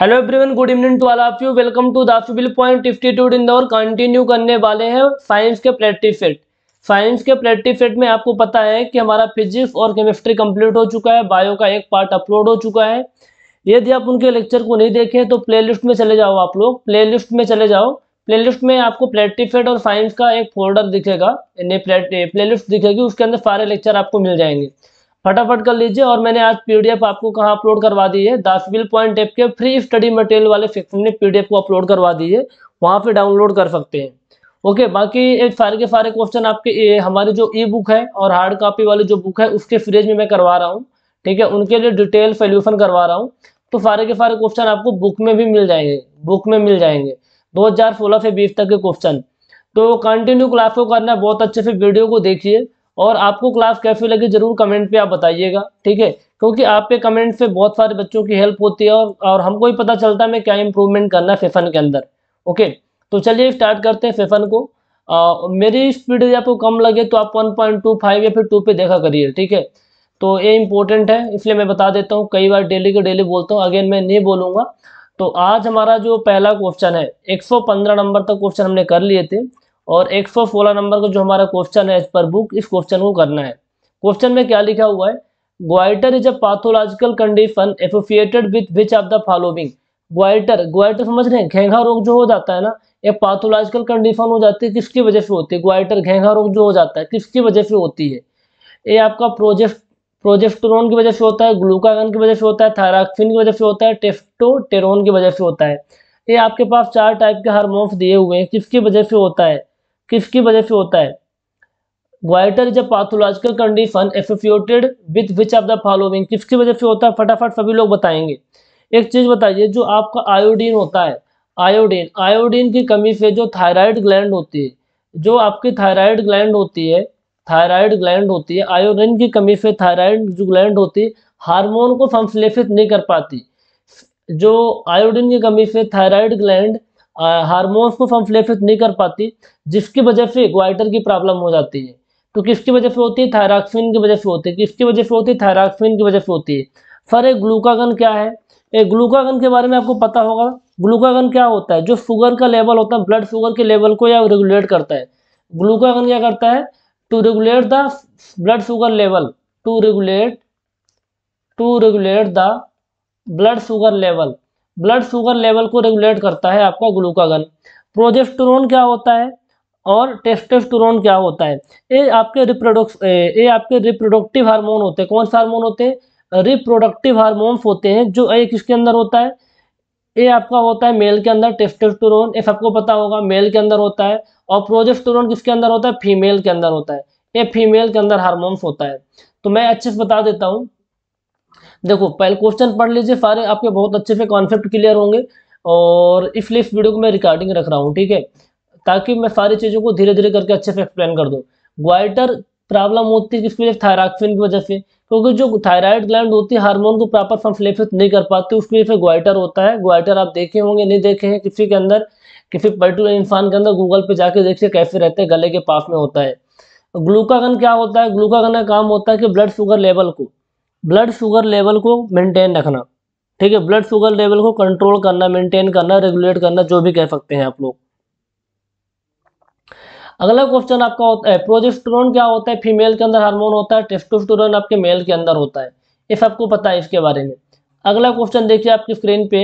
Hello everyone good evening to all of you welcome to दाफिबिल point इन दौर continue करने वाले हैं साइंस के प्रैक्टिफेट साइंस के प्रैक्टिफेट में आपको पता है कि हमारा फिजिक्स और केमिस्ट्री कंप्लीट हो चुका है बायो का एक पार्ट अपलोड हो चुका है यदि आप उनके लेक्चर को नहीं देखे तो प्ले में चले जाओ आप लोग प्ले में चले जाओ प्ले में आपको प्रैक्टिफेट और साइंस का एक फोल्डर दिखेगा प्ले लिस्ट दिखेगी उसके अंदर सारे लेक्चर आपको मिल जाएंगे फटाफट कर लीजिए और मैंने आज पीडीएफ आपको कहाँ अपलोड करवा दी है दासविल पॉइंट एप के फ्री स्टडी मटेरियल वाले सेक्शन में पीडीएफ को अपलोड करवा दी है वहाँ पे डाउनलोड कर सकते हैं ओके बाकी एक सारे के सारे क्वेश्चन आपके ए, हमारे जो ई बुक है और हार्ड कॉपी वाली जो बुक है उसके फ्रीज में मैं करवा रहा हूँ ठीक है उनके लिए डिटेल सोल्यूशन करवा रहा हूँ तो सारे के सारे क्वेश्चन आपको बुक में भी मिल जाएंगे बुक में मिल जाएंगे 2016 से 20 तक के क्वेश्चन तो कंटिन्यू क्लास को करना बहुत अच्छे से वीडियो को देखिए और आपको क्लास कैसी लगी जरूर कमेंट पे आप बताइएगा ठीक है क्योंकि आप पे कमेंट से बहुत सारे बच्चों की हेल्प होती है और और हमको ही पता चलता है मैं क्या इम्प्रूवमेंट करना है सेशन के अंदर ओके तो चलिए स्टार्ट करते हैं सेशन को आ, मेरी स्पीड यदि आपको कम लगे तो आप फाइव या फिर टू पे देखा करिए ठीक है तो ये इम्पोर्टेंट है इसलिए मैं बता देता हूँ कई बार डेली के डेली बोलता हूँ अगेन मैं नहीं बोलूँगा तो आज हमारा जो पहला क्वेश्चन है 115 नंबर तक क्वेश्चन हमने कर लिए थे और एक सौ सोलह नंबर का जो हमारा क्वेश्चन है एज पर बुक इस क्वेश्चन को करना है क्वेश्चन में क्या लिखा हुआ है goitre is a pathological condition associated with which of the following goitre goitre समझ रहे हैं घेंघा रोग जो हो जाता है ना ये पाथोलॉजिकल कंडीशन हो जाती है किसकी वजह से होती है ग्वाइटर घेंघा रोग जो हो जाता है किसकी वजह से होती है ये आपका प्रोजेस्ट प्रोजेस्टोरोन की वजह से होता है ग्लूकागन की वजह से होता है थायराक्सिन की वजह से होता है टेस्टोटेरोन की वजह से होता है ये आपके पास चार टाइप के हार्मोन्स दिए हुए हैं किसकी वजह से होता है किसकी वजह से होता है goitre is a pathological condition associated with which of the following किसकी वजह से होता है फटाफट सभी लोग बताएंगे एक चीज़ बताइए जो आपका आयोडीन होता है आयोडीन आयोडीन की कमी से जो थायराइड ग्लैंड होती है जो आपकी थायराइड ग्लैंड होती है थायराइड ग्लैंड होती है आयोडीन की कमी से थायराइड जो ग्लैंड होती है हार्मोन को संश्लेषित नहीं कर पाती जो आयोडीन की कमी से थायराइड ग्लैंड हारमोन्स को संश्लेषित नहीं कर पाती जिसकी वजह से ग्वाइटर की प्रॉब्लम हो जाती है तो किसकी वजह से होती है थायराक्सिन की वजह से होती है किसकी वजह से होती है थायराक्सिन की वजह से होती है सर एक ग्लूकागन क्या है एक ग्लूकागन के बारे में आपको पता होगा ग्लूकागन क्या होता है जो शुगर का लेवल होता है ब्लड शुगर के लेवल को या रेगुलेट करता है ग्लूकागन क्या करता है to regulate the blood sugar level to regulate to regulate the blood sugar level blood sugar level को रेगुलेट करता है आपका ग्लूकागन प्रोजेस्टोरोन क्या होता है और टेस्टेस्टोरोन क्या होता है ये आपके रिप्रोडक्स ये आपके रिप्रोडक्टिव हार्मोन होते हैं कौन सा हार्मोन होते हैं रिप्रोडक्टिव हार्मोन्स होते हैं जो एक इसके अंदर होता है ये आपका होता है मेल के अंदर टेस्टेस्टोरोन ये सबको पता होगा मेल के अंदर होता है और प्रोजेस्टोरोन किसके अंदर होता है फीमेल के अंदर होता है ये फीमेल के अंदर हार्मोन्स होता है तो मैं अच्छे से बता देता हूँ देखो पहले क्वेश्चन पढ़ लीजिए सारे आपके बहुत अच्छे से कॉन्सेप्ट क्लियर होंगे और इसलिए इस वीडियो को मैं रिकॉर्डिंग रख रहा हूँ ठीक है ताकि मैं सारी चीज़ों को धीरे धीरे करके अच्छे से एक्सप्लेन कर दूँ ग्वाइटर प्रॉब्लम होती है किसकी वजह थायराक्सिन की वजह से क्योंकि जो थायराइड ग्लैंड होती है हार्मोन को प्रॉपर संश्लेषित नहीं कर पाते उसके लिए ग्वाइटर होता है ग्वाइटर आप देखे होंगे नहीं देखे हैं किसी के अंदर किसी पर्टिकुलर इंसान के अंदर गूगल पे जाके देखिए कैसे रहते हैं गले के पास में होता है ग्लूकागन क्या होता है ग्लूकागन का काम होता है कि ब्लड शुगर लेवल को ब्लड शुगर लेवल को मेंटेन रखना ठीक है ब्लड शुगर लेवल को कंट्रोल करना मेंटेन करना रेगुलेट करना जो भी कह सकते हैं आप लोग अगला क्वेश्चन आपका होता है प्रोजेस्टेरोन क्या होता है फीमेल के अंदर हार्मोन होता है टेस्टोस्टेरोन आपके मेल के अंदर होता है ये सबको पता है इसके बारे में अगला क्वेश्चन देखिए आपकी स्क्रीन पे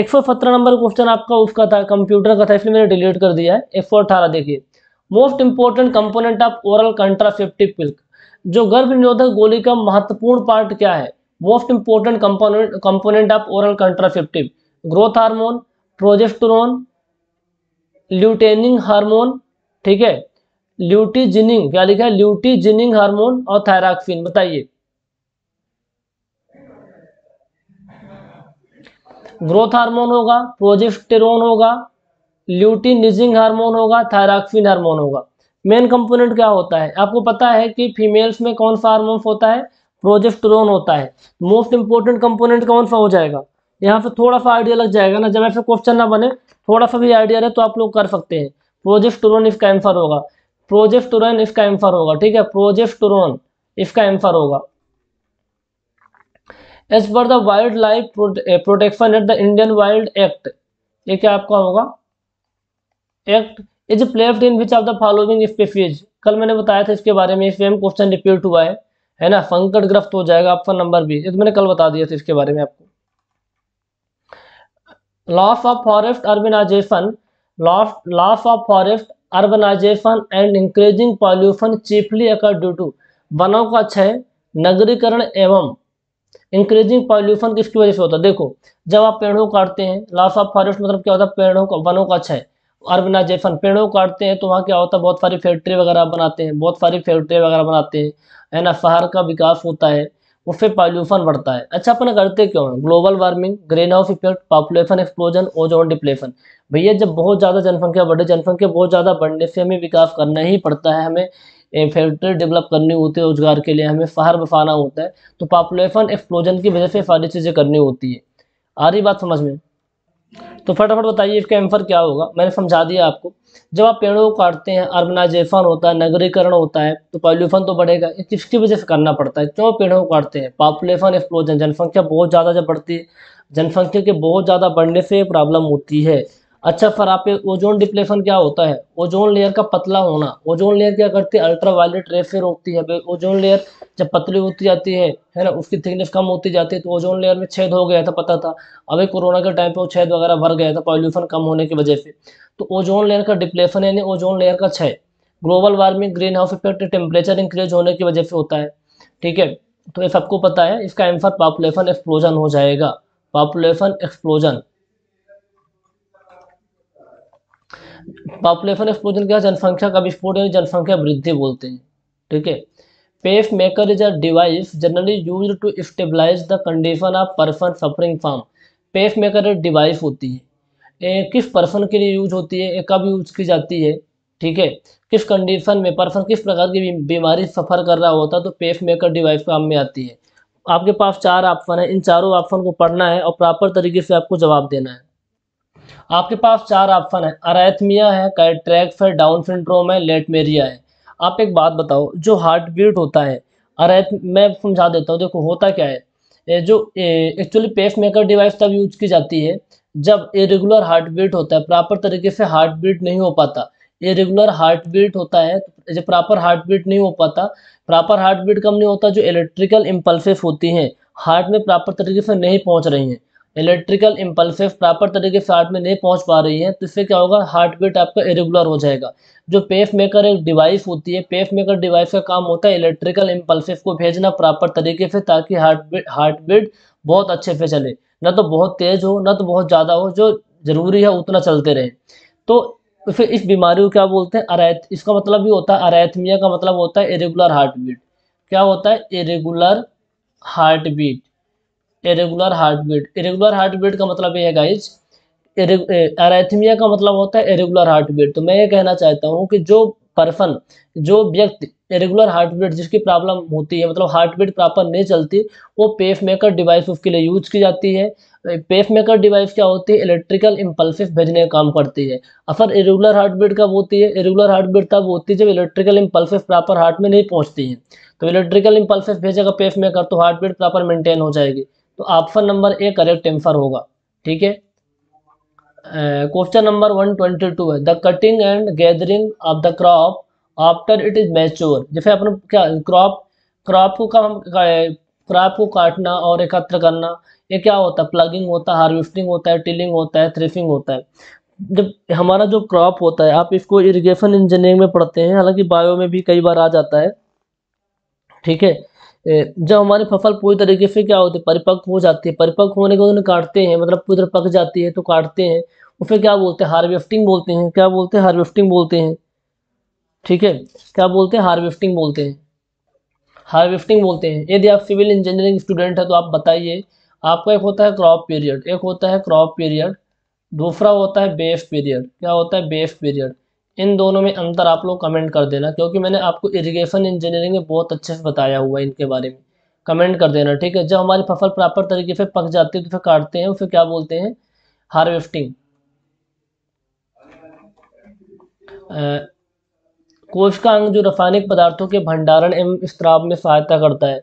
एक सौ सत्रह नंबर क्वेश्चन आपका उसका था कंप्यूटर का था इसलिए मैंने डिलीट कर दिया है एक सौ अठारह देखिए most important component of oral contraceptive pill जो गर्भ निरोधक गोली का महत्वपूर्ण पार्ट क्या है most important component component of oral contraceptive growth hormone progesterone luteinising hormone ठीक है ल्यूटीजिनिंग क्या लिखा है ल्यूटीजिनिंग हार्मोन और थायराक्सिन बताइए ग्रोथ हार्मोन होगा प्रोजेस्टेरोन होगा ल्यूटीनिजिंग हार्मोन होगा थायराक्सिन हार्मोन होगा मेन कंपोनेंट क्या होता है आपको पता है कि फीमेल्स में कौन सा हारमोन होता है प्रोजेस्टोरोन होता है मोस्ट इंपॉर्टेंट कंपोनेंट कौन सा हो जाएगा यहाँ से थोड़ा सा आइडिया लग जाएगा ना जब ऐसे क्वेश्चन ना बने थोड़ा सा भी आइडिया रहे तो आप लोग कर सकते हैं प्रोजेस्टोरोन इसका आंसर होगा प्रोजेस्टोरोन इसका आंसर होगा ठीक है प्रोजेस्टोरोन इसका आंसर होगा as per the wildlife protection act the Indian wild act ये क्या आपका होगा act is placed in which of the following species कल मैंने बताया था इसके बारे में इसमें क्वेश्चन रिपीट हुआ है है ना फंकट ग्रफ्त हो जाएगा आपका नंबर भी ये तो मैंने कल बता दिया था इसके बारे में आपको loss of forest urbanisation loss of forest urbanisation and increasing pollution chiefly occur due to वनों का अच्छा है नगरीकरण एवं इंक्रीजिंग पॉल्यूशन किसकी वजह से होता है देखो जब आप पेड़ों को काटते हैं लॉस ऑफ फॉरेस्ट मतलब क्या होता है पेड़ों का वनों का अच्छा है अर्बनाइजेशन पेड़ों को काटते हैं तो वहाँ क्या होता है बहुत सारी फैक्ट्री वगैरह बनाते हैं बहुत सारी फैक्ट्री वगैरह बनाते हैं है ना शहर का विकास होता है उससे पॉल्यूशन बढ़ता है अच्छा अपन करते क्यों है global warming greenhouse effect population explosion ozone depletion भैया जब बहुत ज़्यादा जनसंख्या बढ़े जनसंख्या बहुत ज़्यादा बढ़ने से हमें विकास करना ही पड़ता है हमें फैक्ट्री डेवलप करनी होती है रोजगार के लिए हमें शहर बसाना होता है तो पॉपुलेशन एक्सप्लोजन की वजह से सारी चीज़ें करनी होती है आ रही बात समझ में तो फटाफट बताइए इसका आंसर क्या होगा मैंने समझा दिया आपको जब आप पेड़ों को काटते हैं अर्बनाइजेशन होता है नगरीकरण होता है तो पॉल्यूशन तो बढ़ेगा ये किसकी वजह से करना पड़ता है क्यों पेड़ों को काटते हैं पॉपुलेशन एक्सप्लोजन जनसंख्या बहुत ज़्यादा जब बढ़ती है जनसंख्या के बहुत ज़्यादा बढ़ने से प्रॉब्लम होती है अच्छा फिर आप ओजोन डिप्लेशन क्या होता है ओजोन लेयर का पतला होना ओजोन लेयर क्या करती है अल्ट्रा वायलेट रेस से रोकती है ओजोन लेयर जब पतली होती जाती है है ना उसकी थिकनेस कम होती जाती है तो ओजोन लेयर में छेद हो गया था पता था अभी कोरोना के टाइम पे वो छेद वगैरह भर गया था पॉल्यूशन कम होने की वजह से तो ओजोन लेयर का डिप्लेशन यानी ओजोन लेयर का छय global warming greenhouse effect temperature increase होने की वजह से होता है ठीक है तो ये सबको पता है इसका आंसर पॉपुलेशन एक्सप्लोजन हो जाएगा पॉपुलेशन एक्सप्लोजन पॉपुलेशन एक्सप्लोजन क्या जनसंख्या का है जनसंख्या वृद्धि बोलते हैं ठीक है pacemaker is a device generally use to stabilise the condition of person suffering from pacemaker device होती है ए, किस पर्सन के लिए यूज होती है कब यूज की जाती है ठीक है किस कंडीशन में पर्सन किस प्रकार की बीमारी सफर कर रहा होता है तो पेफ मेकर डिवाइस काम में आती है आपके पास चार ऑप्शन है इन चारों ऑप्शन को पढ़ना है और प्रॉपर तरीके से आपको जवाब देना है आपके पास चार ऑप्शन है अरेथमिया है कैट्रैक्स है डाउन सिंड्रोम है लेटमेरिया है आप एक बात बताओ जो हार्ट बीट होता है अरेथ मैं समझा देता हूँ देखो होता क्या है जो एक्चुअली पेस मेकर डिवाइस तब यूज की जाती है जब इरेगुलर हार्ट बीट होता है प्रॉपर तरीके से हार्ट बीट नहीं हो पाता इरेगुलर हार्ट बीट होता है जो प्रॉपर हार्ट बीट नहीं हो पाता प्रॉपर हार्ट बीट कम नहीं होता जो इलेक्ट्रिकल इम्पल्सेस होती हैं हार्ट में प्रॉपर तरीके से नहीं पहुंच रही हैं इलेक्ट्रिकल इम्पल्सेस प्रॉपर तरीके से हार्ट में नहीं पहुंच पा रही है तो इससे क्या होगा हार्ट बीट आपका इरेगुलर हो जाएगा जो पेफ मेकर एक डिवाइस होती है पेफ मेकर डिवाइस का काम होता है इलेक्ट्रिकल इम्पल्सेस को भेजना प्रॉपर तरीके से ताकि हार्ट बीट हार्ट बीट बहुत अच्छे से चले न तो बहुत तेज़ हो न तो बहुत ज़्यादा हो जो ज़रूरी है उतना चलते रहे तो फिर इस बीमारी को क्या बोलते हैं अरैथ इसका मतलब भी होता है अरैथमिया का मतलब होता है इरेगुलर हार्ट बीट क्या होता है irregular heartbeat irregular heartbeat irregular heartbeat का मतलब ये है गाइज एराथमिया का मतलब होता है इरेगुलर हार्ट बीट तो मैं ये कहना चाहता हूँ कि जो पर्सन जो व्यक्ति इरेगुलर हार्ट बीट जिसकी प्रॉब्लम होती है मतलब हार्ट बीट प्रॉपर नहीं चलती वो पेफ मेकर डिवाइस उसके लिए यूज की जाती है पेफ मेकर डिवाइस क्या होती है इलेक्ट्रिकल इम्पल्सिस भेजने का काम करती है असर इरेगुलर हार्ट बीट कब होती है इरेगुलर हार्ट बीट तब होती है जब इलेक्ट्रिकल इम्पल्सिस प्रॉपर हार्ट में नहीं पहुँचती है तो इलेक्ट्रिकल इम्पल्सिस भेजेगा पेफ मेकर तो हार्ट बीट प्रॉपर मेंटेन हो जाएगी तो option number A correct answer होगा ठीक है question number one twenty two है the cutting and gathering of the crop after it is mature जैसे अपन क्या क्रॉप क्रॉप को कब क्रॉप को काटना और एकत्र करना ये क्या होता है प्लगिंग होता है हार्वेस्टिंग होता है टिलिंग होता है थ्रेसिंग होता है जब हमारा जो क्रॉप होता है आप इसको इरिगेशन इंजीनियरिंग में पढ़ते हैं हालांकि बायो में भी कई बार आ जाता है ठीक है जब हमारी फसल पूरी तरीके से क्या होती है परिपक्व हो जाती है परिपक्व होने के बाद उन्हें काटते हैं मतलब पूरी तरह पक जाती है तो काटते हैं उसे क्या बोलते हैं हार्वेस्टिंग बोलते हैं क्या बोलते हैं हार्वेस्टिंग बोलते हैं ठीक है क्या बोलते हैं हार्वेस्टिंग बोलते हैं हार्वेस्टिंग बोलते हैं यदि आप सिविल इंजीनियरिंग स्टूडेंट है तो आप बताइए आपका एक होता है क्रॉप पीरियड एक होता है क्रॉप पीरियड दूसरा होता है बेस पीरियड क्या होता है बेस पीरियड इन दोनों में अंतर आप लोग कमेंट कर देना क्योंकि मैंने आपको इरिगेशन इंजीनियरिंग में बहुत अच्छे से बताया हुआ है इनके बारे में कमेंट कर देना ठीक है जब हमारी फसल प्रॉपर तरीके से पक जाती है तो फिर काटते हैं फिर क्या बोलते हैं हार्वेस्टिंग कोश का अंग जो रासायनिक पदार्थों के भंडारण एवं स्त्राव में सहायता करता है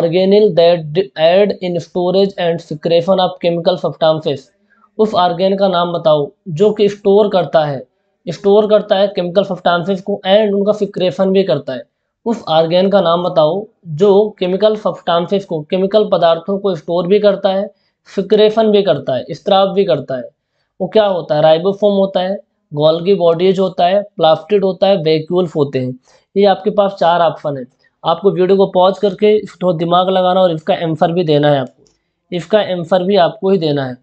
organelle that aid in storage and secretion of chemical substances उस ऑर्गेन का नाम बताओ जो कि स्टोर करता है स्टोर करता है केमिकल सब्सटांसेस को एंड उनका सिक्रेशन भी करता है उस आर्गेन का नाम बताओ जो केमिकल सब्सटांसेस को केमिकल पदार्थों को स्टोर भी करता है सिक्रेशन भी करता है स्त्राव भी करता है वो क्या होता है राइबोफोम होता है गोल्गी बॉडीज होता है प्लास्टिड होता है वेक्यूल्स होते हैं ये आपके पास चार ऑप्शन है आपको वीडियो को पॉज करके थोड़ा दिमाग लगाना और इसका एम्फर भी देना है आपको इसका एम्फर भी आपको ही देना है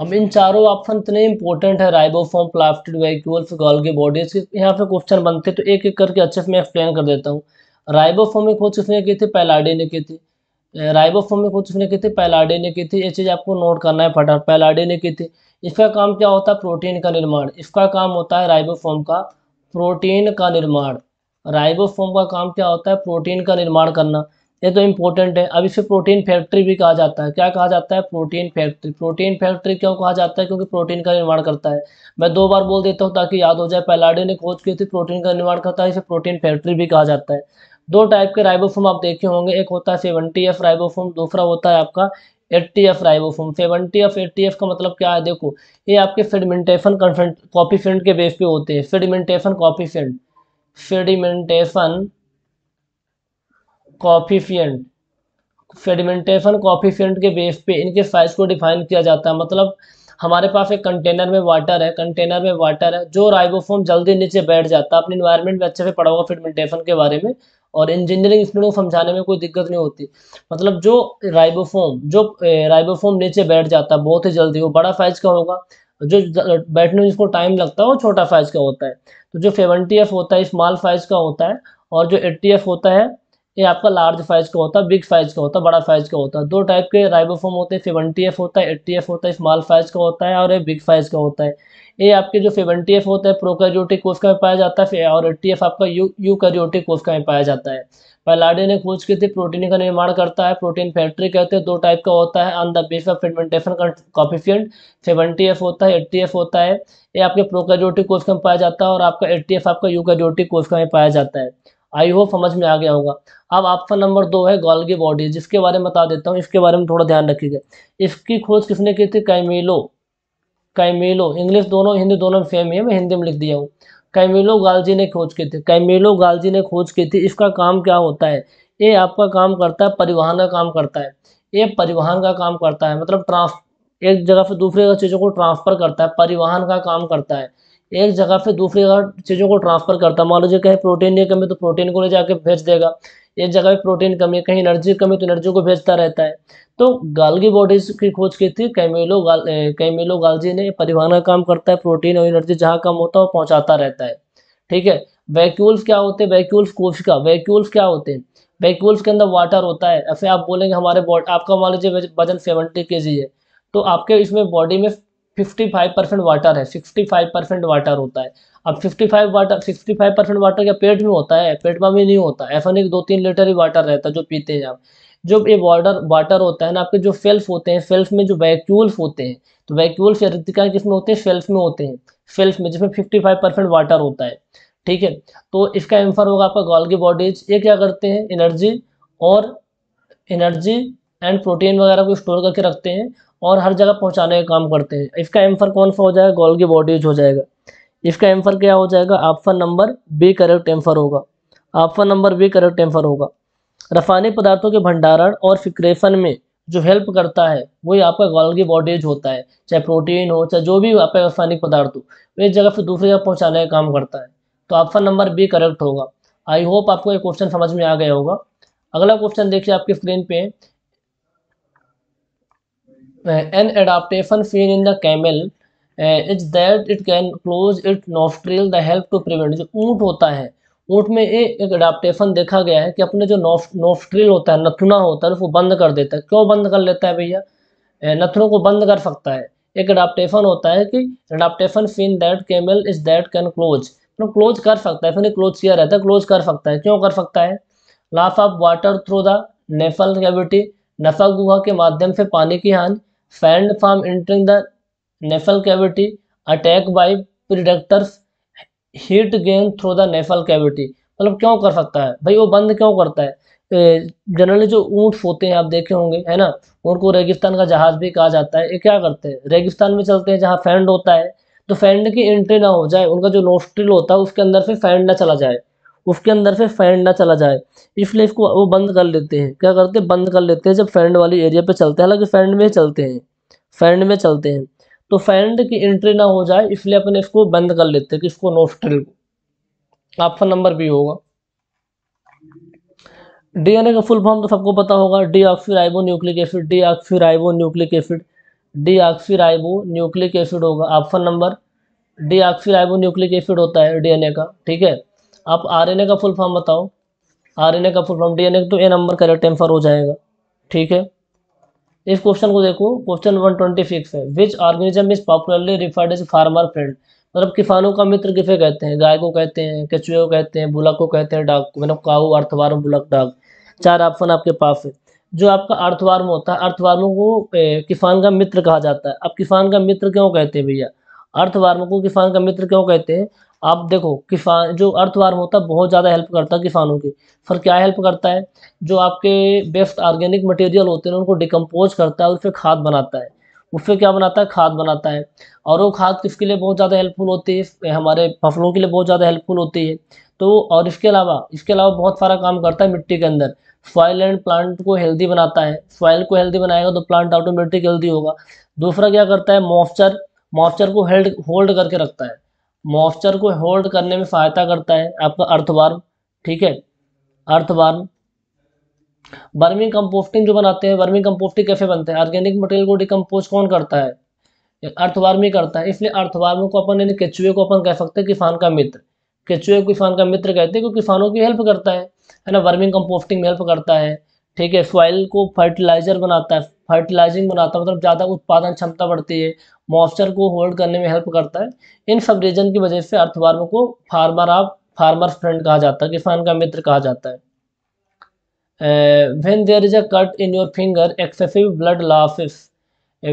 अब इन चारों ऑप्शन इतने इंपॉर्टेंट है राइबोफॉर्म प्लाफ्टिड वैक्यूल्स के बॉडीज के यहाँ पे क्वेश्चन बनते तो एक एक करके अच्छे से मैं एक्सप्लेन कर देता हूँ राइबोफॉर्म खोज किसने की थी पैलाडे ने की थी राइबोफॉर्म में खोज किसने की थी पैलाडे ने की थी ये चीज़ आपको नोट करना है फटाफट पैलाडे ने की थी इसका काम क्या होता है प्रोटीन का निर्माण इसका काम होता है राइबोफॉर्म का प्रोटीन का निर्माण राइबोफॉर्म का काम क्या होता है प्रोटीन का निर्माण करना ये तो इम्पोर्टेंट है अब इसे प्रोटीन फैक्ट्री भी कहा जाता है क्या कहा जाता है प्रोटीन फैक्ट्री प्रोटीन फैक्ट्री क्यों कहा जाता है क्योंकि प्रोटीन का निर्माण करता है मैं दो बार बोल देता हूँ ताकि याद हो जाए पैलाडे ने खोज की थी प्रोटीन का निर्माण करता है इसे प्रोटीन फैक्ट्री भी कहा जाता है दो टाइप के राइबोफोम आप देखे होंगे एक होता है सेवनटी एफ राइबोफोम दूसरा होता है आपका eighty S ribosome seventy S eighty S का मतलब क्या है देखो ये आपके फेडमेंटेशन फेंट के बेस पे होते हैं कॉपी फेंट फेडिमेंटेशन कॉफिफियंट फेडिमेंटेशन कॉफिफियंट के बेस पे इनके साइज को डिफाइन किया जाता है मतलब हमारे पास एक कंटेनर में वाटर है कंटेनर में वाटर है जो राइबोफोम जल्दी नीचे बैठ जाता है अपने इन्वायरमेंट में अच्छे से पड़ा होगा फेडमेंटेशन के बारे में और इंजीनियरिंग स्टूडेंट को समझाने में कोई दिक्कत नहीं होती मतलब जो राइबोफोम जो राइबोफोम नीचे बैठ जाता है बहुत ही जल्दी वो बड़ा साइज का होगा जो बैठने में जिसको टाइम लगता है वो छोटा साइज का होता है तो जो सेवनटी एफ होता है स्मॉल साइज का होता है और जो एट्टी एफ होता है ये आपका लार्ज फाइज का होता है बिग फाइज का होता है बड़ा फाइज का होता है दो टाइप के राइबोफॉर्म होते हैं सेवेंटी एफ होता है एट्टी एफ होता है स्मॉल फाइज का होता है और ये बिग फाइज का होता है ये आपके जो सेवेंटी एफ होता है प्रोकैरियोटिक कोश का पाया जाता है और एट्टी एफ आपका यू करियोटिक कोश का पाया जाता है पैलाडिन एक कोश की थी प्रोटीन का निर्माण करता है प्रोटीन फैक्ट्री कहते हैं दो टाइप का होता है on the base of sedimentation coefficient seventy S होता है एट्टी एफ होता है ये आपके प्रोकैरियोटिक कोश का पाया जाता है और आपका एट्टी एफ आपका यू यूकैरियोटिक कोश का पाया जाता है आई होप समझ में आ गया होगा अब आपका नंबर दो है गॉल्गी बॉडी जिसके बारे में बता देता हूँ इसके बारे में थोड़ा ध्यान रखिएगा इसकी खोज किसने की थी कैमिलो कैमिलो इंग्लिश दोनों हिंदी दोनों में सेम ही है मैं हिंदी में लिख दिया हूँ कैमिलो गालजी ने खोज की थी कैमिलो गालजी ने खोज की थी इसका काम क्या होता है ये आपका काम करता है परिवहन का काम करता है ये परिवहन का काम करता है मतलब ट्रांस एक जगह से दूसरे जगह चीज़ों को ट्रांसफ़र करता है परिवहन का काम करता है एक जगह पे दूसरी जगह चीज़ों को ट्रांसफ़र करता है मान लीजिए कहीं प्रोटीन की कमी तो प्रोटीन को ले जाके भेज देगा एक जगह पे प्रोटीन कमी कहीं एनर्जी कमी तो एनर्जी को भेजता रहता है तो गालगी बॉडीज की खोज की थी कैमिलो गाल कैमिलो गालजी ने परिवहन का काम करता है प्रोटीन और एनर्जी जहाँ कम होता है वो पहुँचाता रहता है ठीक है वैक्यूल्स क्या होते हैं वैक्यूल्स कोशिका वैक्यूल्स क्या होते हैं वैक्यूल्स के अंदर वाटर होता है ऐसे आप बोलेंगे हमारे बॉडी आपका मान लीजिए वजन सेवेंटी के है तो आपके इसमें बॉडी में 55 परसेंट वाटर है 65 परसेंट वाटर होता है अब 55 वाटर 65 परसेंट वाटर क्या पेट में होता है पेट में भी नहीं होता ऐसा नहीं दो तीन लीटर ही वाटर रहता जो पीते हैं आप ये वाटर वाटर होता है ना आपके जो सेल्फ होते हैं सेल्फ में जो वैक्यूल्स होते हैं तो वैक्यूल्स या किसमें होते हैं सेल्फ में होते हैं सेल्फ में जिसमें फिफ्टी फाइव परसेंट वाटर होता है ठीक है तो इसका आंसर होगा आपका गोल्गी बॉडीज ये क्या करते हैं एनर्जी और एनर्जी एंड प्रोटीन वगैरह को स्टोर करके रखते हैं और हर जगह पहुंचाने का काम करते हैं इसका एम्फर कौन सा हो जाएगा गोल की बॉडीज हो जाएगा इसका एम्फर क्या हो जाएगा option number B correct answer होगा option number B correct answer होगा रफानी पदार्थों के भंडारण और फिक्रेशन में जो हेल्प करता है वही आपका गोल्गी बॉडीज होता है चाहे प्रोटीन हो चाहे जो भी आपका रासायनिक पदार्थ हो एक जगह से दूसरी जगह पहुंचाने का काम करता है तो ऑप्शन नंबर बी करेक्ट होगा आई होप आपको ये क्वेश्चन समझ में आ गया होगा अगला क्वेश्चन देखिए आपकी स्क्रीन पे an adaptation seen in the camel is that it can close it nostril the help to prevent जो ऊँट होता है ऊँट में ये एक अडाप्टेशन देखा गया है कि अपने जो नॉफ नॉफ्ट्रेल होता है नथुना होता है उसको तो बंद कर देता है क्यों बंद कर लेता है भैया uh, नथुनों को बंद कर सकता है एक अडाप्टेशन होता है कि adaptation seen that camel is that can close मतलब क्लोज कर सकता है फिर क्लोज किया रहता है क्लोज कर सकता है क्यों कर सकता है loss of water through the nasal cavity नफा गुहा के माध्यम से पानी की हानि sand from entering the nasal cavity attack by predators heat gain through the nasal cavity मतलब क्यों कर सकता है भाई वो बंद क्यों करता है जनरली जो ऊँट होते हैं आप देखे होंगे है ना ऊँट को रेगिस्तान का जहाज भी कहा जाता है ये क्या करते हैं रेगिस्तान में चलते हैं जहाँ फैंड होता है तो फैंड की एंट्री ना हो जाए उनका जो नोस्ट्रिल होता है उसके अंदर से फैंड ना चला जाए उसके अंदर से फैंड ना चला जाए इसलिए इसको वो बंद कर लेते हैं क्या करते हैं बंद कर लेते हैं जब फैंड वाली एरिया पे चलते हैं हालांकि फैंड में चलते हैं फैंड में चलते हैं तो फैंड की एंट्री ना हो जाए इसलिए अपने इसको बंद कर लेते हैं कि इसको नोस्ट्रिल को नंबर भी होगा डीएनए का फुल फॉर्म तो सबको पता होगा D ribo nucleic acid ribo nucleic acid ribo nucleic acid होगा आपका number ribo nucleic acid होता है डीएनए का ठीक है आप आरएनए का फुल फॉर्म बताओ आरएनए का फुल फॉर्म डीएनए तो ए नंबर करेक्ट एम्फर हो जाएगा ठीक है इस क्वेश्चन को देखो क्वेश्चन वन ट्वेंटी सिक्स है which organism is popularly referred as farmer friend मतलब किसानों का मित्र किसे कहते हैं गाय को कहते हैं कछुए को कहते हैं बुलक को कहते हैं डाग को मतलब काऊ अर्थवार्म बुलक डाग चार ऑप्शन आपके पास है जो आपका अर्थवार्म होता है अर्थवार्मों को किसान का मित्र कहा जाता है अब किसान का मित्र क्यों कहते हैं भैया अर्थवार्म को किसान का मित्र क्यों कहते हैं आप देखो किसान जो अर्थवार्म होता है बहुत ज़्यादा हेल्प करता है किसानों की फिर क्या हेल्प करता है जो आपके बेस्ट ऑर्गेनिक मटेरियल होते हैं उनको डिकम्पोज करता है उससे खाद बनाता है उससे क्या बनाता है खाद बनाता है और वो खाद किसके लिए बहुत ज़्यादा हेल्पफुल होती है हमारे फसलों के लिए बहुत ज़्यादा हेल्पफुल होती है तो और इसके अलावा इसके अलावा बहुत सारा काम करता है मिट्टी के अंदर सॉइल एंड प्लांट को हेल्दी बनाता है सॉइल को हेल्दी बनाएगा तो प्लांट ऑटोमेटिक हेल्दी होगा दूसरा क्या करता है मॉइस्चर मॉइस्चर को हेल्ड होल्ड करके रखता है मॉइस्चर को होल्ड करने में सहायता करता है आपका अर्थवर्म ठीक है अर्थवर्म वर्मी कंपोस्टिंग जो बनाते हैं वर्मी कंपोस्टिंग कैसे बनते हैं ऑर्गेनिक मटेरियल को डिकम्पोज कौन करता है अर्थवार्म ही करता है इसलिए अर्थवार्म को अपन यानी केचुए को अपन कह सकते हैं किसान का मित्र केचुए को किसान का मित्र कहते हैं क्योंकि किसानों की हेल्प करता है है ना वर्मिंग कंपोस्टिंग में हेल्प करता है ठीक है सॉइल को फर्टिलाइजर बनाता है फर्टिलाइजिंग बनाता है मतलब ज़्यादा उत्पादन क्षमता बढ़ती है मॉइस्चर को होल्ड करने में हेल्प करता है इन सब रीजन की वजह से अर्थवार्म को फार्मर ऑफ फार्मर फ्रेंड कहा जाता है किसान का मित्र कहा जाता है when there is a cut in your finger excessive blood losses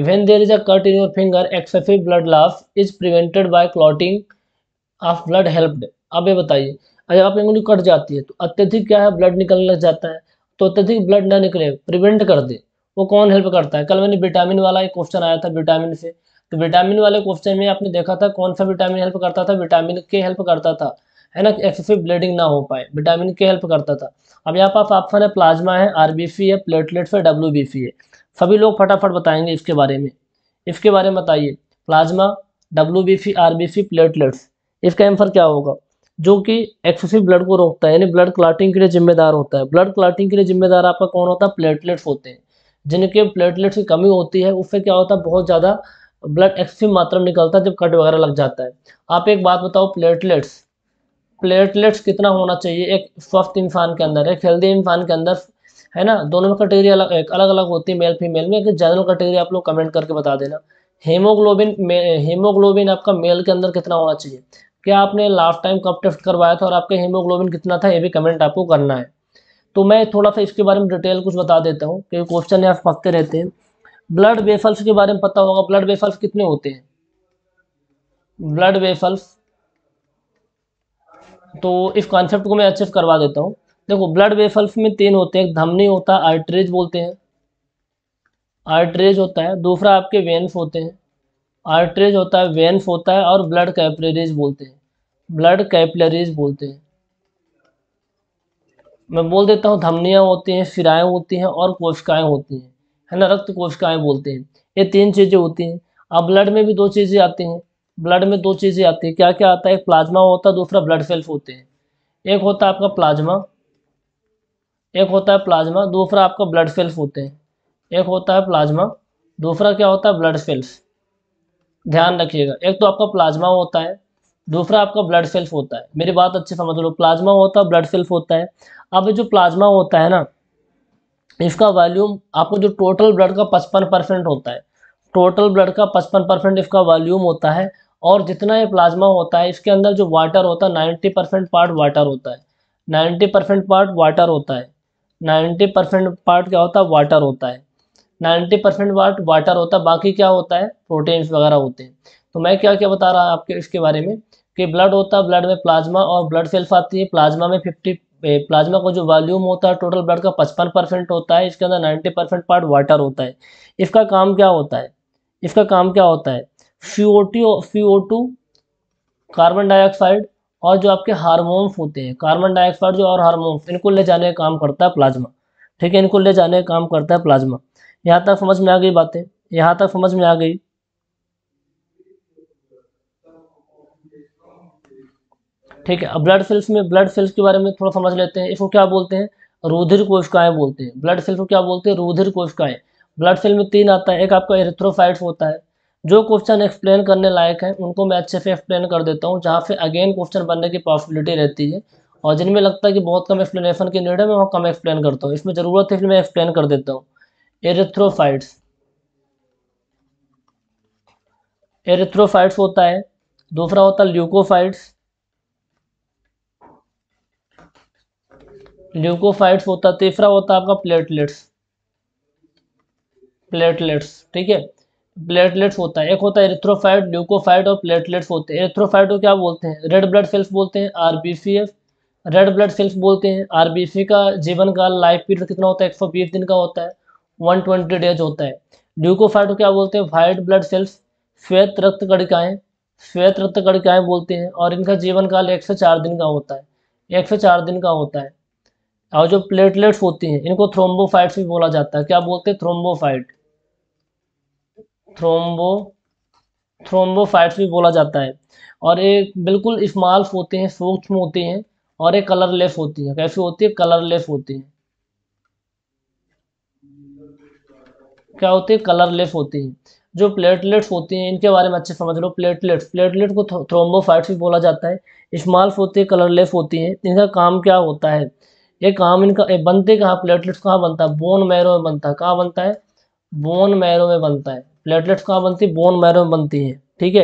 when there is a cut in your finger excessive blood loss is prevented by clotting of blood helped अब ये बताइए अगर आप इंगली कट जाती है तो अत्यधिक क्या है ब्लड निकलने लग जाता है तो अत्यधिक ब्लड ना निकले प्रिवेंट कर दे वो कौन हेल्प करता है कल मैंने विटामिन वाला एक क्वेश्चन आया था विटामिन से तो विटामिन वाले क्वेश्चन में आपने देखा था कौन सा विटामिन हेल्प करता था विटामिन के हेल्प करता था है ना एक्सेसिव ब्लीडिंग ना हो पाए विटामिन के हेल्प करता था अब यहाँ पास ऑप्शन है प्लाज्मा है आरबीसी है प्लेटलेट्स है डब्ल्यू है सभी लोग फटाफट बताएंगे इसके बारे में इसके बारे में बताइए plasma W B C R B C platelets इसका आंसर क्या होगा जो कि एक्सेसिव ब्लड को रोकता है यानी ब्लड क्लाटिंग के लिए जिम्मेदार होता है ब्लड क्लाटिंग के लिए जिम्मेदार आपका कौन होता है प्लेटलेट्स होते हैं जिनके प्लेटलेट्स की कमी होती है उससे क्या होता है बहुत ज़्यादा ब्लड एक्सिम मात्रा में निकलता है जब कट वगैरह लग जाता है आप एक बात बताओ प्लेटलेट्स प्लेटलेट्स कितना होना चाहिए एक स्वस्थ इंसान के अंदर एक हेल्दी इंसान के अंदर है ना दोनों में कैटेगरी अलग एक अलग अलग होती है मेल फीमेल में एक जनरल कैटेगरी आप लोग कमेंट करके बता देना हेमोग्लोबिन हेमोग्लोबिन आपका मेल के अंदर कितना होना चाहिए क्या आपने लास्ट टाइम कब टेस्ट करवाया था और आपका हीमोग्लोबिन कितना था ये भी कमेंट आपको करना है तो मैं थोड़ा सा इसके बारे में डिटेल कुछ बता देता हूँ क्योंकि क्वेश्चन यहाँ फंसते रहते हैं ब्लड वेफल्स के बारे में पता होगा ब्लड वेफल्स कितने होते हैं ब्लड वेफल्स तो इस कॉन्सेप्ट को मैं अच्छे से करवा देता हूँ देखो ब्लड वेफल्स में तीन होते हैं धमनी होता है आर्टरेज बोलते हैं आर्टरेज होता है दूसरा आपके वेन्स होते हैं आर्टरेज होता है वेन्स होता है और ब्लड कैपलरीज बोलते हैं ब्लड कैपलरीज बोलते हैं मैं बोल देता हूँ धमनियाँ होती हैं सिराएँ होती हैं और कोशिकाएँ होती हैं है ना रक्त कोशिकाएं बोलते हैं ये तीन चीज़ें होती हैं अब ब्लड में भी दो चीज़ें आती हैं ब्लड में दो चीज़ें आती हैं क्या क्या आता है एक प्लाज्मा होता है दूसरा ब्लड सेल्स होते हैं एक होता है आपका प्लाज्मा एक होता है प्लाज्मा दूसरा आपका ब्लड सेल्स होते हैं एक होता है प्लाज्मा दूसरा क्या होता है ब्लड सेल्स ध्यान रखिएगा एक तो आपका प्लाज्मा होता है दूसरा आपका ब्लड सेल्स होता है मेरी बात अच्छे समझ लो प्लाज्मा होता है ब्लड सेल्स होता है अब जो प्लाज्मा होता है ना इसका वॉल्यूम आपको जो टोटल ब्लड का पचपन परसेंट होता है टोटल ब्लड का पचपन परसेंट इसका वॉल्यूम होता है और जितना ये प्लाज्मा होता है इसके अंदर जो वाटर होता है नाइन्टी परसेंट पार्ट वाटर होता है नाइन्टी परसेंट पार्ट वाटर होता है नाइन्टी परसेंट पार्ट क्या होता है वाटर होता है नाइन्टी परसेंट पार्ट वाटर होता है बाकी क्या होता है प्रोटीन्स वगैरह होते हैं तो मैं क्या क्या बता रहा हूँ आपके इसके बारे में कि ब्लड होता है ब्लड में प्लाज्मा और ब्लड सेल्स आती है प्लाज्मा में फिफ्टी प्लाज्मा का जो वॉल्यूम होता है टोटल ब्लड का पचपन परसेंट होता है इसके अंदर नाइन्टी परसेंट पार्ट वाटर होता है इसका काम क्या होता है इसका काम क्या होता है फ्यूओटीओ फ्यूओ टू कार्बन डाइऑक्साइड और जो आपके हारमोन्स होते हैं कार्बन डाइऑक्साइड जो और हारमोन्स इनको ले जाने का काम करता है प्लाज्मा ठीक है इनको ले जाने का काम करता है प्लाज्मा यहाँ तक समझ में आ गई बातें यहाँ तक समझ में आ गई ठीक है अब ब्लड सेल्स में ब्लड सेल्स के बारे में थोड़ा समझ लेते हैं इसको क्या बोलते हैं रुधिर कोशिकाएं बोलते हैं ब्लड सेल्स को क्या बोलते हैं रुधिर कोशिकाएं ब्लड सेल में तीन आता है एक आपका एरिथ्रोसाइट्स होता है जो क्वेश्चन एक्सप्लेन करने लायक है उनको मैं अच्छे से एक्सप्लेन कर देता हूँ जहाँ से अगेन क्वेश्चन बनने की पॉसिबिलिटी रहती है और जिनमें लगता है कि बहुत कम एक्सप्लेनेशन की नीड है मैं वहाँ कम एक्सप्लेन करता हूँ इसमें ज़रूरत है फिर मैं एक्सप्लेन कर देता हूँ एरिथ्रोसाइट्स एरिथ्रोफाइट्स होता है दूसरा होता है ल्यूकोफाइट्स ल्यूकोफाइट्स होता तीसरा होता है आपका प्लेटलेट्स प्लेटलेट्स ठीक है प्लेटलेट्स होता है एक होता है एरिथ्रोफाइट ल्यूकोफाइट और प्लेटलेट्स होते हैं एरिथ्रोफाइट को क्या बोलते हैं रेड ब्लड सेल्स बोलते हैं आरबीसीएफ रेड ब्लड सेल्स बोलते हैं आरबीसी का जीवन काल लाइफ पीरियड कितना होता है बीस दिन का होता है ट्वेंटी डेज होता है ल्यूकोफाइट को क्या बोलते हैं वाइट ब्लड सेल्स श्वेत रक्त कणिकाएं श्वेत रक्त कणिकाएं बोलते हैं और इनका जीवन काल एक से चार दिन का होता है एक से चार दिन का होता है और जो प्लेटलेट्स होती हैं इनको थ्रोम्बोफाइट्स भी बोला जाता है क्या बोलते हैं थ्रोम्बोफाइट थ्रोम्बो थ्रोम्बोफाइट्स भी बोला जाता है और ये बिल्कुल स्मॉल्स होते हैं सूक्ष्म होते हैं और ये कलरलेस होती है कैसी होती है कलरलेस होती है क्या होती है कलरलेस होती है जो प्लेटलेट्स होती हैं इनके बारे में अच्छे समझ लो प्लेटलेट्स प्लेटलेट को थ्रोम्बोफाइट्स भी बोला जाता है स्मॉल्स होती है कलरलेस होती हैं इनका काम क्या होता है ये काम इनका ये बनते कहाँ प्लेटलेट्स कहाँ बनता है बोन मैरो में बनता है कहाँ बनता है बोन मैरो में बनता है प्लेटलेट्स कहाँ बनती है बोन मैरो में बनती है ठीक है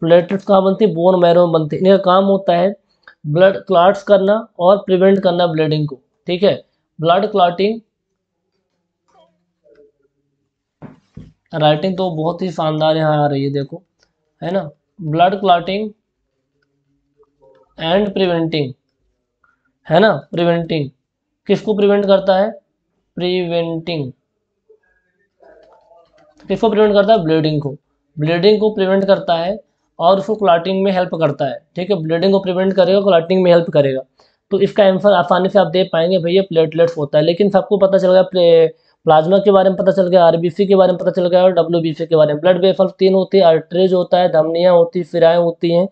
प्लेटलेट्स कहाँ बनती है बोन मैरो में बनती है इनका काम होता है ब्लड क्लाट्स करना और प्रिवेंट करना ब्लीडिंग को ठीक है ब्लड क्लाटिंग राइटिंग तो बहुत ही शानदार यहाँ आ रही है देखो है ना ब्लड क्लाटिंग एंड प्रिवेंटिंग है ना प्रिवेंटिंग किसको प्रिवेंट करता है प्रिवेंटिंग किसको प्रिवेंट करता है ब्लीडिंग को ब्लीडिंग को प्रिवेंट करता है और उसको क्लाटिंग में हेल्प करता है ठीक है ब्लीडिंग को प्रिवेंट करेगा क्लाटिंग में हेल्प करेगा तो इसका आंसर आसानी से आप दे पाएंगे भैया प्लेटलेट्स होता है लेकिन सबको पता चल गया प्लाज्मा के बारे में पता चल गया आरबीसी के बारे में पता चल गया और डब्ल्यू के बारे में ब्लड वेसल तीन होती है अल्ट्रेज होता है धमनियाँ होती है सिराएँ होती हैं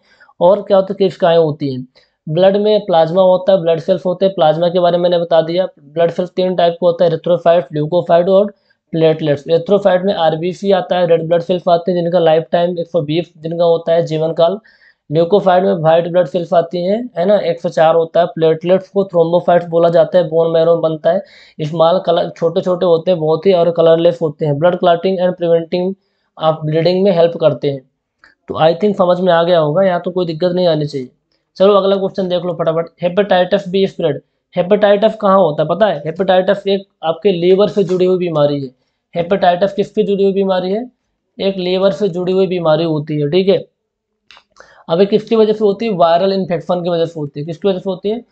और क्या होता है किस्काएँ होती हैं ब्लड में प्लाज्मा होता है ब्लड सेल्स होते हैं प्लाज्मा के बारे में मैंने बता दिया ब्लड सेल्स तीन टाइप का होता है रेथ्रोफाइट ल्यूकोफाइट और प्लेटलेट्स रेथ्रोफाइट में आरबीसी आता है रेड ब्लड सेल्स आते हैं जिनका लाइफ टाइम एक जिनका होता है जीवन काल ल्यूकोफाइट में व्हाइट ब्लड सेल्स आती हैं है ना चार होता है प्लेटलेट्स को थ्रोम्बोफाइट्स बोला जाता है बोन मैरो बनता है इस्माल कलर छोटे छोटे होते हैं बहुत ही और कलरलेस होते हैं ब्लड क्लाटिंग एंड प्रिवेंटिंग आप ब्लीडिंग में हेल्प करते हैं तो आई थिंक समझ में आ गया होगा यहाँ तो कोई दिक्कत नहीं आनी चाहिए चलो अगला क्वेश्चन देख लो फटाफट हेपेटाइटस बी स्प्रेड हेपेटाइटिस कहाँ होता है पता है हेपेटाइटिस एक आपके लीवर से जुड़ी हुई बीमारी है हेपेटाइटिस किसकी जुड़ी हुई बीमारी है एक लीवर से जुड़ी हुई बीमारी होती है ठीक है अब ये किसकी वजह से होती है वायरल इन्फेक्शन की वजह से होती है किसकी वजह से होती है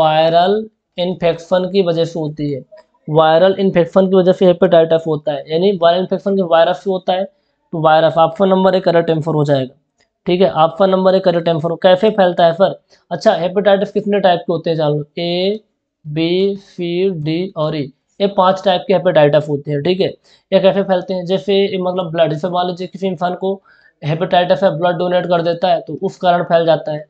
वायरल इन्फेक्शन की वजह से होती है वायरल इन्फेक्शन की वजह से हेपेटाइटिस होता है यानी वायरल इन्फेक्शन के वायरस से होता है तो वायरस आपका नंबर एक करेक्ट आंसर हो जाएगा ठीक है आपका नंबर है करेक्ट एम्फर कैफे फैलता है सर अच्छा हेपेटाइटिस कितने टाइप के होते हैं जान लो ए बी सी डी और ई e। ये पांच टाइप के हेपेटाइटिस होते हैं ठीक है ये कैफे फैलते हैं जैसे मतलब ब्लड जैसे मान लीजिए किसी इंसान को हेपेटाइटिस है ब्लड डोनेट कर देता है तो उस कारण फैल जाता है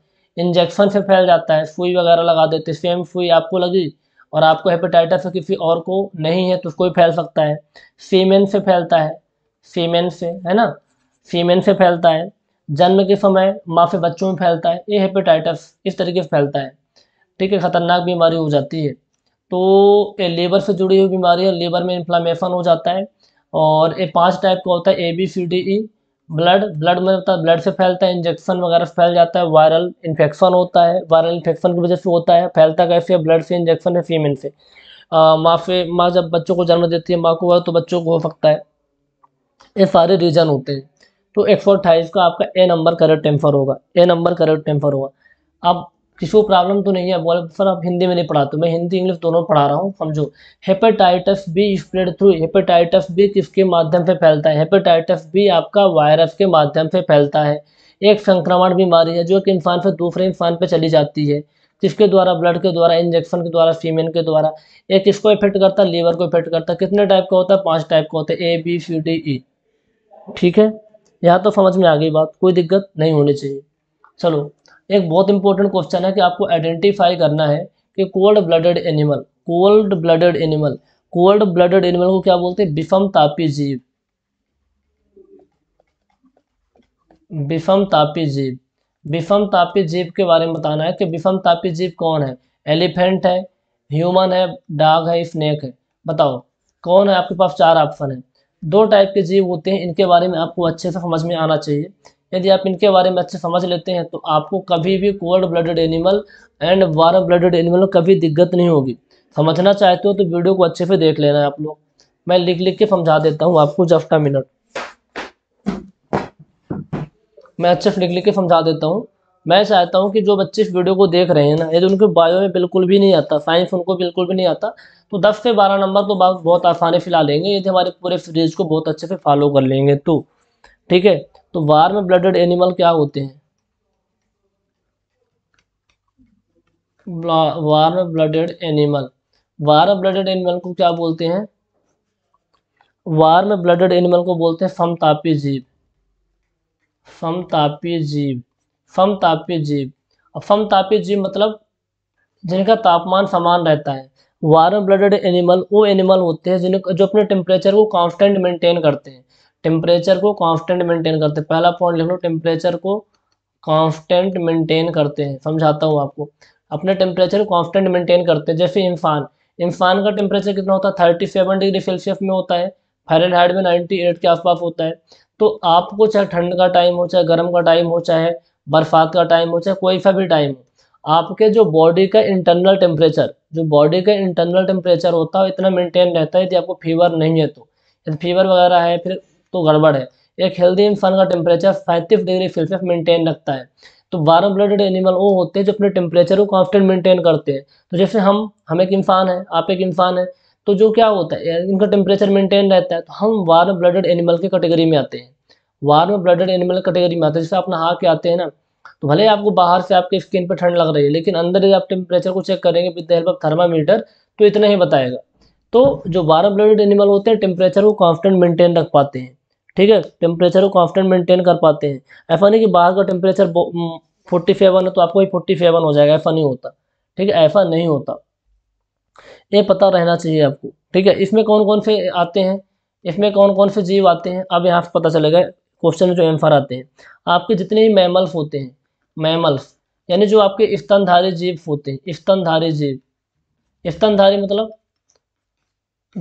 इंजेक्शन से फैल जाता है सुई वगैरह लगा देते सेम सुई आपको लगी और आपको हेपेटाइटिस किसी और को नहीं है तो उसको भी फैल सकता है सीमेन से फैलता है सीमेन से है ना सीमेन से फैलता है जन्म के समय माँ बच्चों में फैलता है ये हेपेटाइटस इस तरीके से फैलता है ठीक है ख़तरनाक बीमारी हो जाती है तो ये लेबर से जुड़ी हुई बीमारी है लेबर में इन्फ्लामेशन हो जाता है और ये पांच टाइप का होता है A B C D E blood blood में होता है ब्लड से फैलता है इंजेक्शन वगैरह फैल जाता है वायरल इन्फेक्शन होता है वायरल इन्फेक्शन की वजह से होता है फैलता कैसे है ब्लड से इंजेक्शन है फीमेल से माँ फ़े माँ जब बच्चों को जन्म देती है माँ को तो बच्चों को हो सकता है ये सारे रीजन होते हैं तो एक सौ अट्ठाईस का आपका ए नंबर करेक्ट टेम्फर होगा ए नंबर करेक्ट टेम्फर होगा अब किसी को प्रॉब्लम तो नहीं है बोले सर आप हिंदी में नहीं पढ़ाते तो मैं हिंदी इंग्लिश दोनों पढ़ा रहा हूँ समझो hepatitis B spread through hepatitis B किसके माध्यम से फैलता है हेपेटाइटिस बी आपका वायरस के माध्यम से फैलता है एक संक्रमण बीमारी है जो एक इंसान से दूसरे इंसान पर चली जाती है किसके द्वारा ब्लड के द्वारा इंजेक्शन के द्वारा सीमेन के द्वारा एक किसको इफेक्ट करता है लीवर को इफेक्ट करता है कितने टाइप का होता है पांच टाइप का होता है ए बी सी डी ई ठीक है यहाँ तो समझ में आ गई बात कोई दिक्कत नहीं होनी चाहिए चलो एक बहुत इंपॉर्टेंट क्वेश्चन है कि आपको आइडेंटिफाई करना है कि cold blooded animal cold blooded animal cold blooded animal को क्या बोलते हैं विफम तापी जीव विफम तापी जीव विफम तापी जीव के बारे में बताना है कि विफम तापी जीव कौन है एलिफेंट है ह्यूमन है डाग है स्नेक है बताओ कौन है आपके पास चार ऑप्शन है दो टाइप के जीव होते हैं इनके बारे में आपको अच्छे से समझ में आना चाहिए यदि आप इनके बारे में अच्छे समझ लेते हैं तो आपको कभी भी cold blooded animal and warm blooded animal में कभी दिक्कत नहीं होगी समझना चाहते हो तो वीडियो को अच्छे से देख लेना है आप लोग मैं लिख लिख के समझा देता हूँ आपको जफ्टा मिनट मैं अच्छे से लिख लिख के समझा देता हूँ मैं चाहता हूँ कि जो बच्चे इस वीडियो को देख रहे हैं ना यदि तो उनके बायो में बिल्कुल भी नहीं आता साइंस उनको बिल्कुल भी नहीं आता तो 10 से 12 नंबर तो बहुत आसानी फिला लेंगे यदि तो हमारे पूरे सीरीज को बहुत अच्छे से फॉलो कर लेंगे तो ठीक है तो वार में ब्लडेड एनिमल क्या होते हैं वार में ब्लडेड एनिमल वार में ब्लडेड एनिमल को क्या बोलते हैं वार में ब्लडेड एनिमल को बोलते हैं समतापी जीव समतापी जीव फम तापीय जीव और फम तापीय जीव मतलब जिनका तापमान समान रहता है वार्म ब्लडेड एनिमल वो एनिमल होते हैं जिनको जो अपने टेम्परेचर को कांस्टेंट मेंटेन करते हैं टेम्परेचर को कांस्टेंट मेंटेन करते हैं पहला पॉइंट लिख लो टेम्परेचर को कांस्टेंट मेंटेन करते हैं समझाता हूँ आपको अपने टेम्परेचर को कांस्टेंट मेंटेन करते हैं जैसे इंसान इंसान का टेम्परेचर कितना होता है थर्टी सेवन डिग्री सेल्सियस में होता है फारेनहाइट में नाइन्टी एट के आसपास होता है तो आपको चाहे ठंड का टाइम हो चाहे गर्म का टाइम हो चाहे बर्फात का टाइम हो चाहे कोई सा भी टाइम हो आपके जो बॉडी का इंटरनल टेम्परेचर जो बॉडी का इंटरनल टेम्परेचर होता है इतना मेंटेन रहता है यदि आपको फीवर नहीं है तो यदि फीवर वगैरह है फिर तो गड़बड़ है एक हेल्दी इंसान का टेम्परेचर पैंतीस डिग्री सेल्सियस मेंटेन रखता है तो वार्म ब्लडेड एनिमल वो होते हैं जो अपने टेम्परेचर को कॉन्स्टेंट मेंटेन करते हैं तो जैसे हम हम एक इंसान है आप एक इंसान है तो जो क्या होता है इनका टेम्परेचर मेंटेन रहता है तो हम वार्म ब्लडेड एनिमल की कैटेगरी में आते हैं वार्म ब्लडेड एनिमल कैटेगरी में आता है जैसे आप नहा के आते हैं ना तो भले आपको बाहर से आपके स्किन पर ठंड लग रही है लेकिन अंदर आप टेम्परेचर को चेक करेंगे with the help of thermometer तो इतना ही बताएगा तो जो वार्म ब्लडेड एनिमल होते हैं टेम्परेचर को कॉन्स्टेंट मेंटेन रख पाते हैं ठीक है टेम्परेचर को कॉन्स्टेंट मेंटेन कर पाते हैं ऐसा नहीं कि बाहर का टेम्परेचर फोर्टी फेवन है तो आपको ही फोर्टी फेवन हो जाएगा ऐसा नहीं होता ठीक है ऐसा नहीं होता ये पता रहना चाहिए आपको ठीक है इसमें कौन कौन से आते हैं इसमें कौन कौन से जीव आते हैं अब यहाँ से पता चलेगा क्वेश्चन जो एम्फर आते हैं आपके जितने भी मैमल्फ होते हैं मैमल्फ यानी जो आपके स्तनधारी जीव होते हैं स्तनधारी जीव स्तनधारी मतलब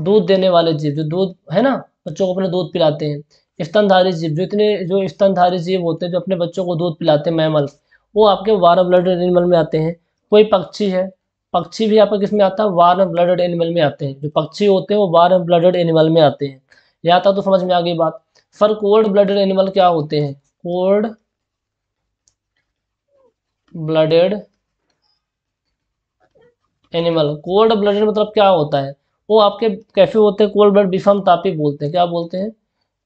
दूध देने वाले जीव जो दूध है ना बच्चों को अपने दूध पिलाते हैं स्तनधारी जीव जो इतने जो स्तनधारी जीव होते हैं जो अपने बच्चों को दूध पिलाते हैं मैमल्स वो आपके वार्म ब्लडेड एनिमल में आते हैं कोई पक्षी है पक्षी भी आपका किस में आता है वार्म ब्लडेड एनिमल में आते हैं जो पक्षी होते हैं वो वार्म ब्लडेड एनिमल में आते हैं यहाँ तक तो समझ में आ गई बात फर कोल्ड ब्लडेड एनिमल क्या होते हैं cold blooded animal cold blooded मतलब क्या होता है वो आपके कैफे होते हैं कोल्ड ब्लड बिफम तापी बोलते हैं क्या बोलते हैं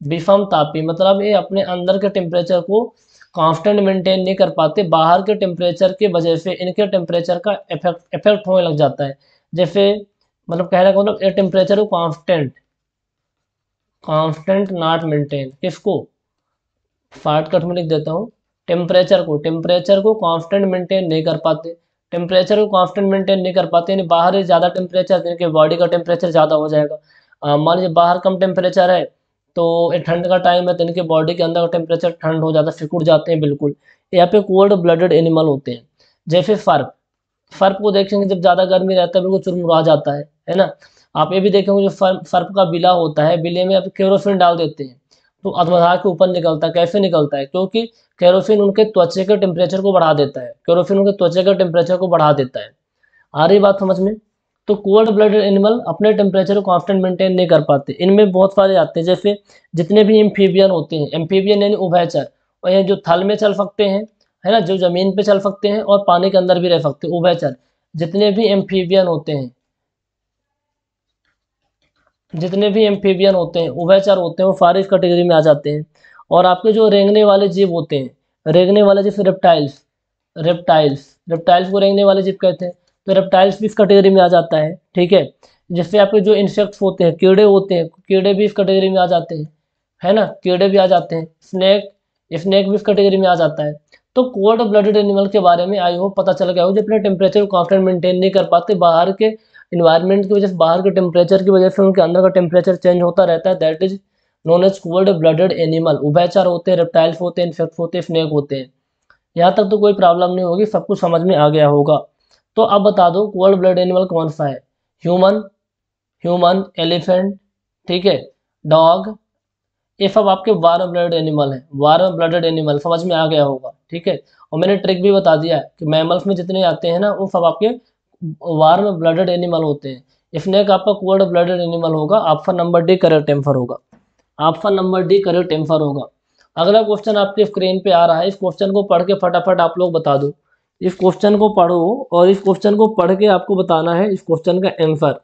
बिफम तापी मतलब ये अपने अंदर के टेम्परेचर को कॉन्स्टेंट मेंटेन नहीं कर पाते बाहर के टेम्परेचर की वजह से इनके टेम्परेचर का इफेक्ट इफेक्ट होने लग जाता है जैसे मतलब कहने का मतलब ये टेम्परेचर को कॉन्स्टेंट कांस्टेंट नॉट मेंटेन इसको शॉर्टकट में लिख देता हूँ टेम्परेचर को टेम्परेचर को कांस्टेंट मेंटेन नहीं कर पाते टेम्परेचर को कांस्टेंट मेंटेन नहीं कर पाते यानी बाहर ज़्यादा टेम्परेचर जिनके बॉडी का टेम्परेचर ज़्यादा हो जाएगा मान लीजिए बाहर कम टेम्परेचर है तो ये ठंड का टाइम है तो इनके बॉडी के अंदर का टेम्परेचर ठंड हो जाता है सिकुड़ जाते हैं बिल्कुल यहाँ पे कोल्ड ब्लडेड एनिमल होते हैं जैसे फर्प फर्प को देखेंगे जब ज़्यादा गर्मी रहता है बिल्कुल चुरमुरा जाता है है ना आप ये भी देखेंगे जो फर्प फर्प का बिला होता है बिले में आप केरोफिन डाल देते हैं तो अधमधार के ऊपर निकलता है कैसे निकलता है क्योंकि केरोफिन उनके त्वचे के टेम्परेचर को बढ़ा देता है केरोफिन उनके त्वचे के टेम्परेचर को बढ़ा देता है आ रही बात समझ में तो कोल्ड ब्लडेड एनिमल अपने टेम्परेचर को कॉन्स्टेंट मेंटेन नहीं कर पाते इनमें बहुत सारे आते हैं जैसे जितने भी एम्फीबियन होते हैं एम्फीबियन यानी उभयचर और ये जो थल में चल सकते हैं है ना जो जमीन पे चल सकते हैं और पानी के अंदर भी रह सकते हैं उभयचर जितने भी एम्फीबियन होते हैं जितने भी एम्फीबियन होते हैं उभयचर होते हैं वो फारिश कैटेगरी में आ जाते हैं और आपके जो रेंगने वाले जीव होते हैं रेंगने वाले जीव रेप्टाइल्स रेप्टाइल्स रेप्टाइल्स को रेंगने वाले जीव कहते हैं तो रेप्टाइल्स भी इस कैटेगरी में आ जाता है ठीक है जिससे आपके जो इंसेक्ट्स होते हैं कीड़े होते हैं कीड़े भी इस कैटेगरी में आ जाते हैं है ना कीड़े भी आ जाते हैं स्नैक स्नैक भी इस कैटेगरी में आ जाता है तो कोल्ड ब्लडेड एनिमल के बारे में आई हो पता चल गया हो जो अपने टेम्परेचर को कॉन्स्टेंट मेंटेन नहीं कर पाते बाहर के इन्वायरमेंट की वजह से बाहर के टेम्परेचर की वजह से उनके अंदर का टेम्परेचर चेंज होता रहता है that is known as cold blooded animal उभयचर होते हैं रेप्टाइल्स होते हैं इन्फेक्ट होते हैं स्नेक होते हैं यहाँ तक तो कोई प्रॉब्लम नहीं होगी सब कुछ समझ में आ गया होगा तो अब बता दो कोल्ड ब्लड एनिमल कौन सा है ह्यूमन ह्यूमन एलिफेंट ठीक है डॉग ये सब आपके वार्म ब्लडेड एनिमल है वार्म ब्लडेड एनिमल समझ में आ गया होगा ठीक है और मैंने ट्रिक भी बता दिया है कि मैमल्स में जितने आते हैं ना वो सब आपके वार्म ब्लडेड एनिमल होते हैं इफनेक आपका कोल्ड ब्लडेड एनिमल होगा आपका नंबर डी करेक्ट एम्फर होगा आपका नंबर डी करेक्ट एम्फर होगा अगला क्वेश्चन आपके स्क्रीन पे आ रहा है इस क्वेश्चन को पढ़ के फटाफट आप लोग बता दो इस क्वेश्चन को पढ़ो और इस क्वेश्चन को पढ़ के आपको बताना है इस क्वेश्चन का answer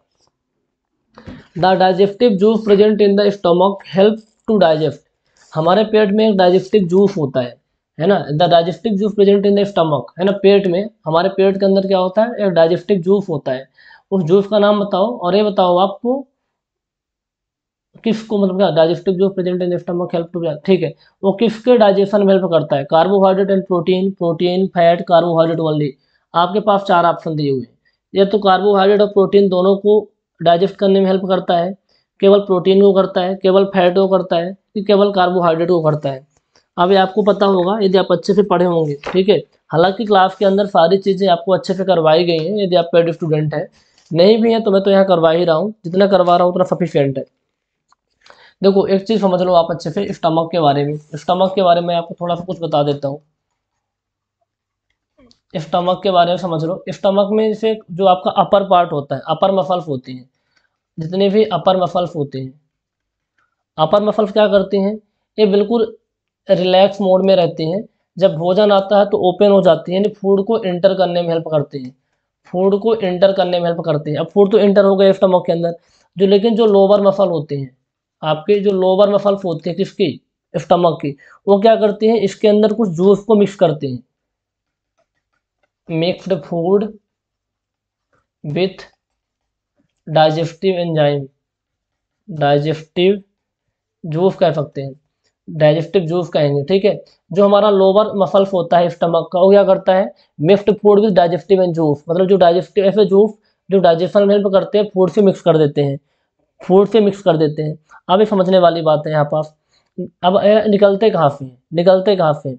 the digestive juice present in the stomach help to digest हमारे पेट में एक डाइजेस्टिव जूस होता है है ना the digestive juice present in the stomach है ना पेट में हमारे पेट के अंदर क्या होता है एक डाइजेस्टिव जूस होता है उस जूस का नाम बताओ और ये बताओ आपको किसको मतलब क्या digestive juice present in the stomach help to ठीक है वो किसके डाइजेशन में हेल्प करता है carbohydrate and protein protein fat carbohydrate वाली आपके पास चार ऑप्शन दिए हुए हैं ये तो कार्बोहाइड्रेट और प्रोटीन दोनों को डाइजेस्ट करने में हेल्प करता है केवल प्रोटीन को करता है केवल फैट को करता है कि केवल कार्बोहाइड्रेट को करता है अब आपको पता होगा यदि आप अच्छे से पढ़े होंगे ठीक है हालांकि क्लास के अंदर सारी चीज़ें आपको अच्छे से करवाई गई हैं यदि आप पेड स्टूडेंट हैं नहीं भी हैं तो मैं तो यहाँ करवा ही रहा हूँ जितना करवा रहा हूँ उतना सफिशियंट है देखो एक चीज़ समझ लो आप अच्छे से स्टमक के बारे में स्टमक के बारे में आपको थोड़ा सा कुछ बता देता हूँ स्टमक के बारे में समझ लो स्टमक में जैसे जो आपका अपर पार्ट होता है अपर मसल्स होती हैं जितने भी अपर मसल्स होते हैं अपर मसल्स क्या करती हैं ये बिल्कुल रिलैक्स मोड में रहते हैं जब भोजन आता है तो ओपन हो जाती है यानी फूड को इंटर करने में हेल्प करते हैं फूड को इंटर करने में हेल्प करते हैं अब फूड तो इंटर हो गए स्टमक के अंदर जो लेकिन जो लोअर मसल होते हैं आपके जो लोअर मसल होते हैं किसकी स्टमक की वो क्या करते हैं इसके अंदर कुछ जूस को मिक्स करते हैं mixed food with digestive enzyme digestive juice कह सकते हैं डाइजेस्टिव जूस कहेंगे ठीक है जो हमारा लोअर मसल्स होता है स्टमक का वो क्या करता है mixed food with digestive and juice मतलब जो डाइजेस्टिव ऐसे जूस जो डाइजेशन में हेल्प करते हैं फूड से मिक्स कर देते हैं फूड से मिक्स कर देते हैं अब ये समझने वाली बात है यहाँ पास अब निकलते कहाँ से निकलते कहाँ से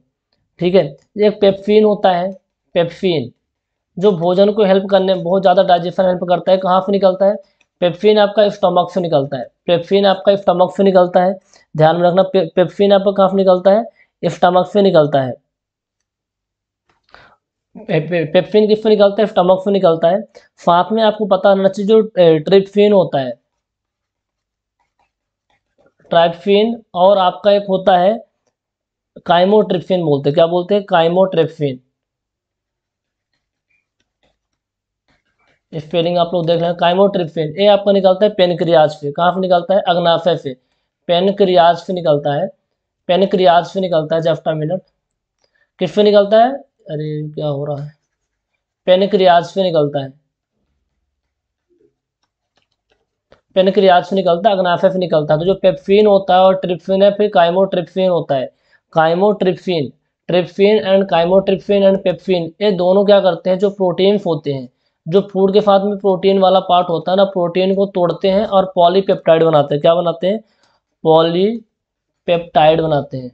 ठीक है एक पेप्सिन होता है पेप्सिन जो भोजन को हेल्प करने में बहुत ज़्यादा डाइजेशन हेल्प करता है कहाँ से निकलता है पेप्सिन आपका स्टमक से निकलता है पेप्सिन आपका स्टमक से निकलता है ध्यान में रखना पे, पेप्सिन आपका कहा कहाँ निकलता है स्टमक से निकलता है पे, पे, पेप्सिन किससे निकलता है स्टमक से निकलता है साथ में आपको पता होना चाहिए जो ट्रिपफिन होता है ट्राइपफिन और आपका एक होता है काइमोट्रिप्सिन बोलते क्या बोलते हैं काइमोट्रिप्सिन स्पेलिंग आप लोग देख रहे हैं काइमोट्रिप्सिन ये आपका निकलता है पेनक्रियाज से कहाँ से निकलता है अग्नाशय से पेनक्रियाज से निकलता है पेनक्रियाज से निकलता है जफ्टा मिनट किस पे निकलता है अरे क्या हो रहा है पेनक्रियाज से निकलता है पेनक्रियाज से निकलता है अग्नाफे से निकलता है तो जो पेप्फिन होता है और ट्रिप्सिन है फिर काइमोट्रिप्सिन होता है chymotrypsin trypsin and chymotrypsin and pepsin ये दोनों क्या करते हैं जो प्रोटीन्स होते हैं जो फूड के साथ में प्रोटीन वाला पार्ट होता है ना प्रोटीन को तोड़ते हैं और पॉलीपेप्टाइड बनाते हैं क्या बनाते हैं पॉलीपेप्टाइड बनाते हैं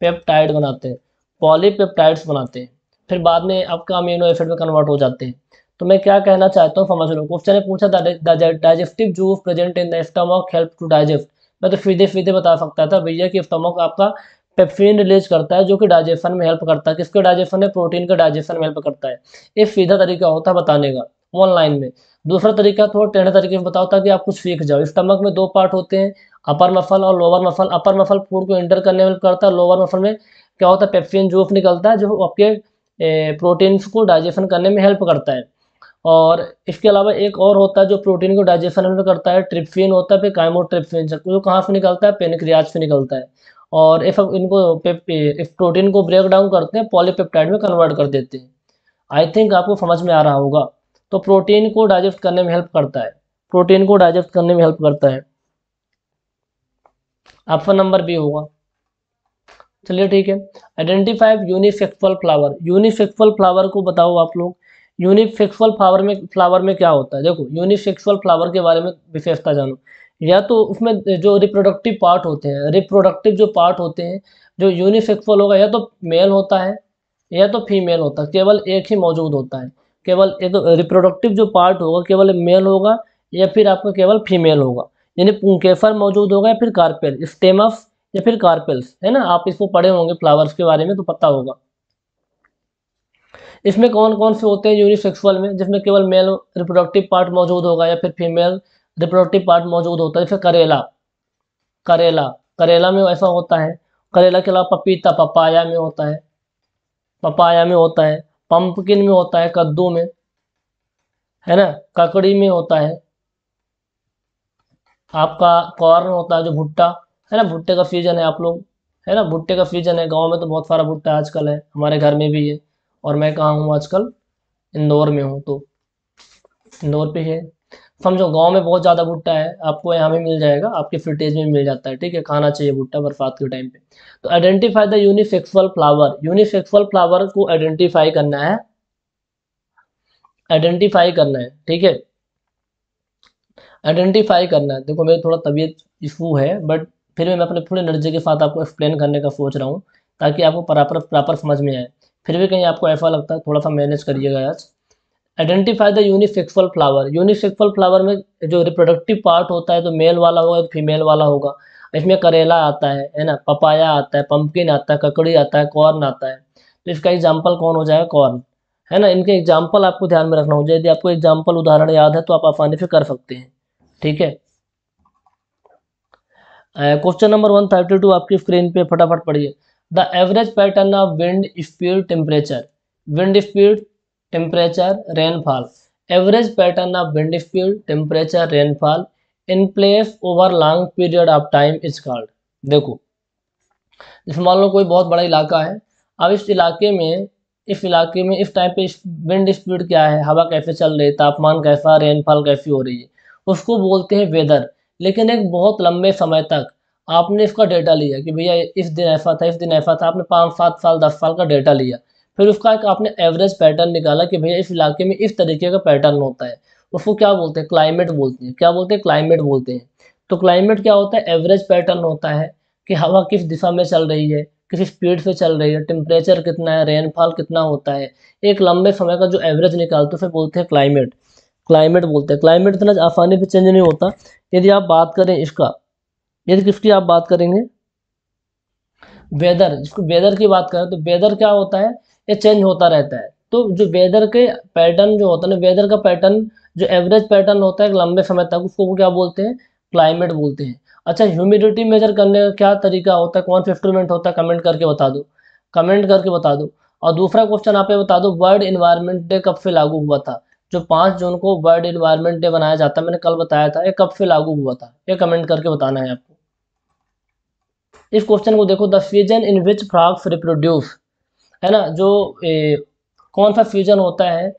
पेप्टाइड बनाते हैं पॉलीपेप्टाइड्स बनाते हैं फिर बाद में आपका अमीनो एसिड में कन्वर्ट हो जाते हैं तो मैं क्या कहना चाहता हूँ फार्मासोलॉजी क्वेश्चन ने पूछा digestive juice present in the stomach help to digest मैं तो फीधे फीधे बता सकता था भैया कि स्टमक आपका पेप्सिन रिलीज करता है जो कि डाइजेशन में हेल्प करता है किसके डाइजेशन में प्रोटीन का डाइजेशन में हेल्प करता है ये सीधा तरीका होता है बताने का ऑनलाइन में दूसरा तरीका थोड़ा टेढ़े तरीके में बताओ ताकि आप कुछ सीख जाओ स्टमक में दो पार्ट होते हैं अपर मफल और lower muffle upper muffle food को एंटर करने में करता है लोअर मफल में क्या होता है पेप्सिन जूस निकलता है जो आपके प्रोटीन्स को डाइजेशन करने में हेल्प करता है और इसके अलावा एक और होता है जो प्रोटीन को डाइजेशन में करता है ट्रिप्सिन होता है फिर काइमोट्रिप्सिन जो कहाँ से निकलता है पेनिक्रियाज से निकलता है और इस इनको इस प्रोटीन को ब्रेक डाउन करते हैं पॉलीपेप्टाइड में कन्वर्ट कर देते हैं आई थिंक आपको समझ में आ रहा होगा तो प्रोटीन को डाइजेस्ट करने में हेल्प करता है प्रोटीन को डाइजेस्ट करने में हेल्प करता है ऑप्शन नंबर बी होगा चलिए ठीक है identify unisexual flower unisexual flower को बताओ आप लोग यूनिसेक्सुअल फ्लावर में फ्लावर में क्या होता है देखो यूनिसेक्सुअल फ्लावर के बारे में विशेषता जानो या तो उसमें जो रिप्रोडक्टिव पार्ट होते हैं रिप्रोडक्टिव जो पार्ट होते हैं जो यूनिसेक्सुअल होगा या तो मेल होता है या तो फीमेल होता है केवल एक ही मौजूद होता है केवल एक रिप्रोडक्टिव तो जो पार्ट होगा केवल मेल होगा या फिर आपका केवल फीमेल होगा यानी पुंकेफर मौजूद होगा या फिर कार्पेल स्टेम या फिर कार्पेल्स है ना आप इसको पढ़े होंगे फ्लावर्स के बारे में तो पता होगा इसमें कौन कौन से होते हैं यूनिसेक्सुअल में जिसमें केवल मेल रिप्रोडक्टिव पार्ट मौजूद होगा या फिर फीमेल रिप्रोडक्टिव पार्ट मौजूद होता है जैसे करेला करेला करेला में ऐसा होता है करेला के अलावा पपीता पपाया में होता है पपाया में होता है पंपकिन में होता है कद्दू में है ना ककड़ी में होता है आपका कॉर्न होता है जो भुट्टा है ना भुट्टे का फ्यूजन है आप लोग है ना भुट्टे का फ्यूजन है गांव में तो बहुत सारा भुट्टा आजकल है हमारे घर में भी है और मैं कहाँ हूँ आजकल इंदौर में हूँ तो इंदौर पे है समझो गांव में बहुत ज़्यादा भुट्टा है आपको यहाँ भी मिल जाएगा आपके फ्रिटेज में मिल जाता है ठीक है खाना चाहिए भुट्टा बरसात के टाइम पे तो identify the unisexual flower unisexual flower को आइडेंटिफाई करना है आइडेंटिफाई करना है ठीक है आइडेंटिफाई करना है देखो मेरी थोड़ा तबीयत इशू है बट फिर भी मैं अपने पूरे एनर्जी के साथ आपको एक्सप्लेन करने का सोच रहा हूँ ताकि आपको प्रॉपर प्रॉपर समझ में आए फिर भी कहीं आपको ऐसा लगता है थोड़ा सा मैनेज करिएगा आज identify the unisexual flower unisexual flower में जो रिप्रोडक्टिव पार्ट होता है तो मेल वाला होगा फीमेल वाला होगा इसमें करेला आता है है ना पपाया आता है पंपकिन आता है ककड़ी आता है कॉर्न आता है तो इसका एग्जाम्पल कौन हो जाएगा कॉर्न है ना इनके एग्जाम्पल आपको ध्यान में रखना हो जाए यदि आपको एग्जाम्पल उदाहरण याद है तो आप आसानी से कर सकते हैं ठीक है question number one thirty two आपकी स्क्रीन पे फटाफट पढ़िए the average pattern of wind speed temperature wind speed temperature rainfall average pattern of windy temperature temperature rainfall in place over long period of time is called देखो जैसे मान लो कोई बहुत बड़ा इलाका है अब इस इलाके में इस इलाके में इस टाइम पे विंड स्पीड क्या है हवा कैसे चल रही है तापमान कैसा रेनफॉल कैसी हो रही है उसको बोलते हैं वेदर लेकिन एक बहुत लंबे समय तक आपने इसका डेटा लिया कि भैया इस दिन ऐसा था इस दिन ऐसा था आपने पाँच सात साल दस साल का डेटा लिया फिर उसका एक आपने एवरेज पैटर्न निकाला कि भैया इस इलाके में इस तरीके का पैटर्न होता है उसको क्या बोलते हैं क्लाइमेट बोलते हैं क्या बोलते हैं क्लाइमेट बोलते हैं तो क्लाइमेट क्या होता है एवरेज पैटर्न होता है कि हवा किस दिशा में चल रही है किस स्पीड से चल रही है टेम्परेचर कितना है रेनफॉल कितना होता है एक लंबे समय का जो एवरेज निकालते उसे बोलते हैं क्लाइमेट क्लाइमेट बोलते हैं क्लाइमेट इतना आसानी से चेंज नहीं होता यदि आप बात करें इसका यदि किसकी आप बात करेंगे वेदर जिसको वेदर की बात करें तो वेदर क्या होता है ये चेंज होता रहता है तो जो वेदर के पैटर्न जो होता है ना वेदर का पैटर्न जो एवरेज पैटर्न होता है लंबे समय तक उसको क्या बोलते हैं क्लाइमेट बोलते हैं अच्छा ह्यूमिडिटी मेजर करने का क्या तरीका होता है कौन सा इंस्ट्रूमेंट होता है कमेंट करके बता दो कमेंट करके बता दो और दूसरा क्वेश्चन आप बता दो वर्ल्ड इन्वायरमेंट डे कब से लागू हुआ था जो पाँच जून को वर्ल्ड इन्वायरमेंट डे बनाया जाता है मैंने कल बताया था ये कब से लागू हुआ था ये कमेंट करके बताना है आपको इस क्वेश्चन को देखो the season in which frogs reproduce है ना जो ए, कौन सा फ्यूजन होता है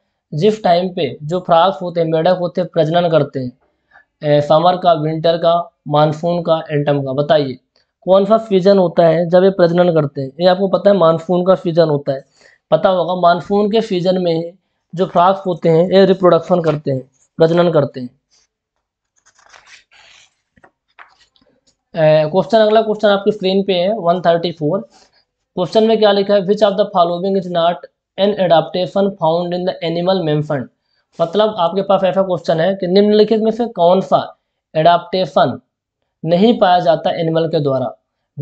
जिस टाइम पे जो फ्राक्स होते हैं मेढक होते हैं प्रजनन करते हैं समर का विंटर का मानसून का एंटम का बताइए कौन सा सीजन होता है जब ये प्रजनन करते हैं ये आपको पता है मानसून का सीजन होता है पता होगा मानसून के सीजन में जो फ्राक्स होते हैं ये रिप्रोडक्शन करते हैं प्रजनन करते हैं क्वेश्चन अगला क्वेश्चन आपकी स्क्रीन पे है 134 क्वेश्चन में क्या लिखा है which of the following is not an adaptation found in the animal mentioned मतलब आपके पास ऐसा क्वेश्चन है कि निम्नलिखित में से कौन सा एडाप्टेशन नहीं पाया जाता एनिमल के द्वारा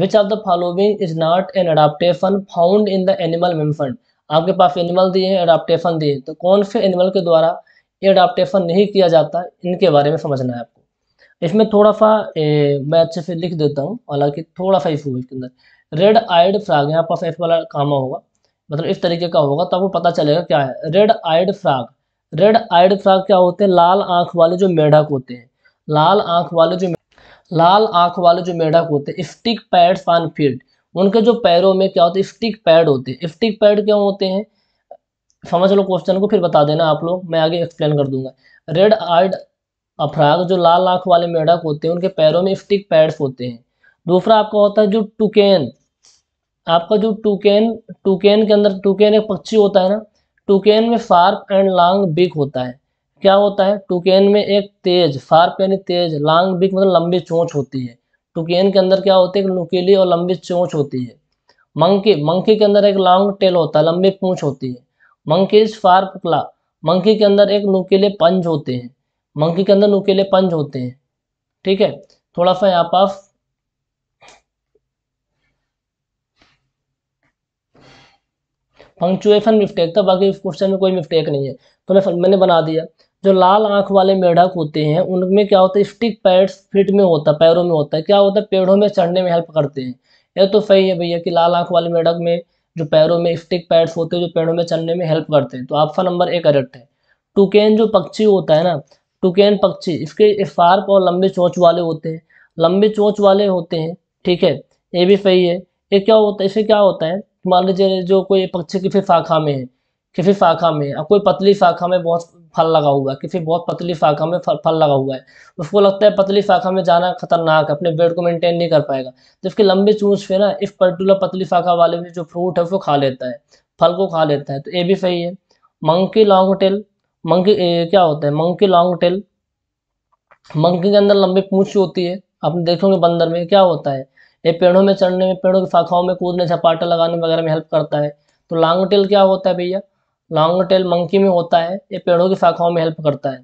which of the following is not an adaptation found in the animal mentioned आपके पास एनिमल दिए हैं एडाप्टेशन दिए तो कौन से एनिमल के द्वारा ये एडाप्टेशन नहीं किया जाता इनके बारे में समझना है आपको इसमें थोड़ा सा मैं अच्छे से लिख देता हूँ हालांकि थोड़ा सा इशू है इसके अंदर रेड आइड फ्राग यहाँ पास एफ वाला कामा होगा मतलब इस तरीके का होगा तो आपको पता चलेगा क्या है रेड आइड फ्राग रेड आइड फ्राग क्या होते हैं लाल आंख वाले जो मेढक होते हैं लाल आंख वाले जो लाल आंख वाले जो मेढक होते हैं स्टिक पैड्स ऑन फील्ड उनके जो पैरों में क्या होते हैं स्टिक पैड होते हैं स्टिक पैड क्यों होते हैं समझ लो क्वेश्चन को फिर बता देना आप लोग मैं आगे एक्सप्लेन कर दूंगा रेड आइड अफराग जो लाल आंख वाले मेढक होते हैं उनके पैरों में स्टिक पैड्स होते हैं दूसरा आपका होता है जो टुकेन आपका जो टूकेन टूकेन के अंदर टूकेन एक पक्षी होता है ना टूकेन में फार्प एंड लॉन्ग बिक होता है क्या होता है टूकेन में एक तेज फार्प यानी तेज लॉन्ग बिक मतलब लंबी चोंच होती है टूकेन के अंदर क्या होती है नुकीली और लंबी चोंच होती है मंकी मंकी के अंदर एक लॉन्ग टेल होता है लंबी पूंछ होती है मंकीज फार्प क्ला मंकी के अंदर एक नुकीले पंज होते हैं मंकी के अंदर नुकीले पंज होते हैं ठीक है थोड़ा सा यहाँ पास पंक्चुएशन मिस्टेक था बाकी इस क्वेश्चन में कोई मिस्टेक नहीं है तो मैं मैंने बना दिया जो लाल आंख वाले मेढक होते हैं उनमें क्या होता है स्टिक पैड्स फिट में होता है पैरों में होता है क्या होता है पेड़ों में चढ़ने में हेल्प करते हैं यह तो सही है भैया कि लाल आंख वाले मेढक में जो पैरों में स्टिक पैड्स होते हैं जो पेड़ों में चढ़ने में हेल्प करते हैं तो आपका नंबर एक करेक्ट है टुकेन जो पक्षी होता है ना टुकेन पक्षी इसके फार्प और लंबे चोंच वाले होते हैं लंबे चोंच वाले होते हैं ठीक है ये भी सही है ये क्या होता है इसे क्या होता है मान लीजिए जो कोई पक्षी किसी शाखा में है किसी शाखा में अब कोई पतली शाखा में बहुत फल लगा हुआ है किसी बहुत पतली शाखा में फल, लगा हुआ है उसको लगता है पतली शाखा में जाना खतरनाक है अपने वेट को मेंटेन नहीं कर पाएगा तो इसकी लंबी चूंस पे ना इस पर्टिकुलर पतली शाखा वाले में जो फ्रूट है उसको खा लेता है फल को खा लेता है तो ये भी सही है मंकी लॉन्ग टेल मंकी क्या होता है मंकी लॉन्ग टेल मंकी के अंदर लंबी पूछ होती है आपने देखोगे बंदर में क्या होता है ये पेड़ों में चढ़ने में पेड़ों की शाखाओं में कूदने झपाटा लगाने वगैरह में हेल्प करता है तो लॉन्ग टेल क्या होता है भैया लॉन्ग टेल मंकी में होता है ये पेड़ों की शाखाओं में हेल्प करता है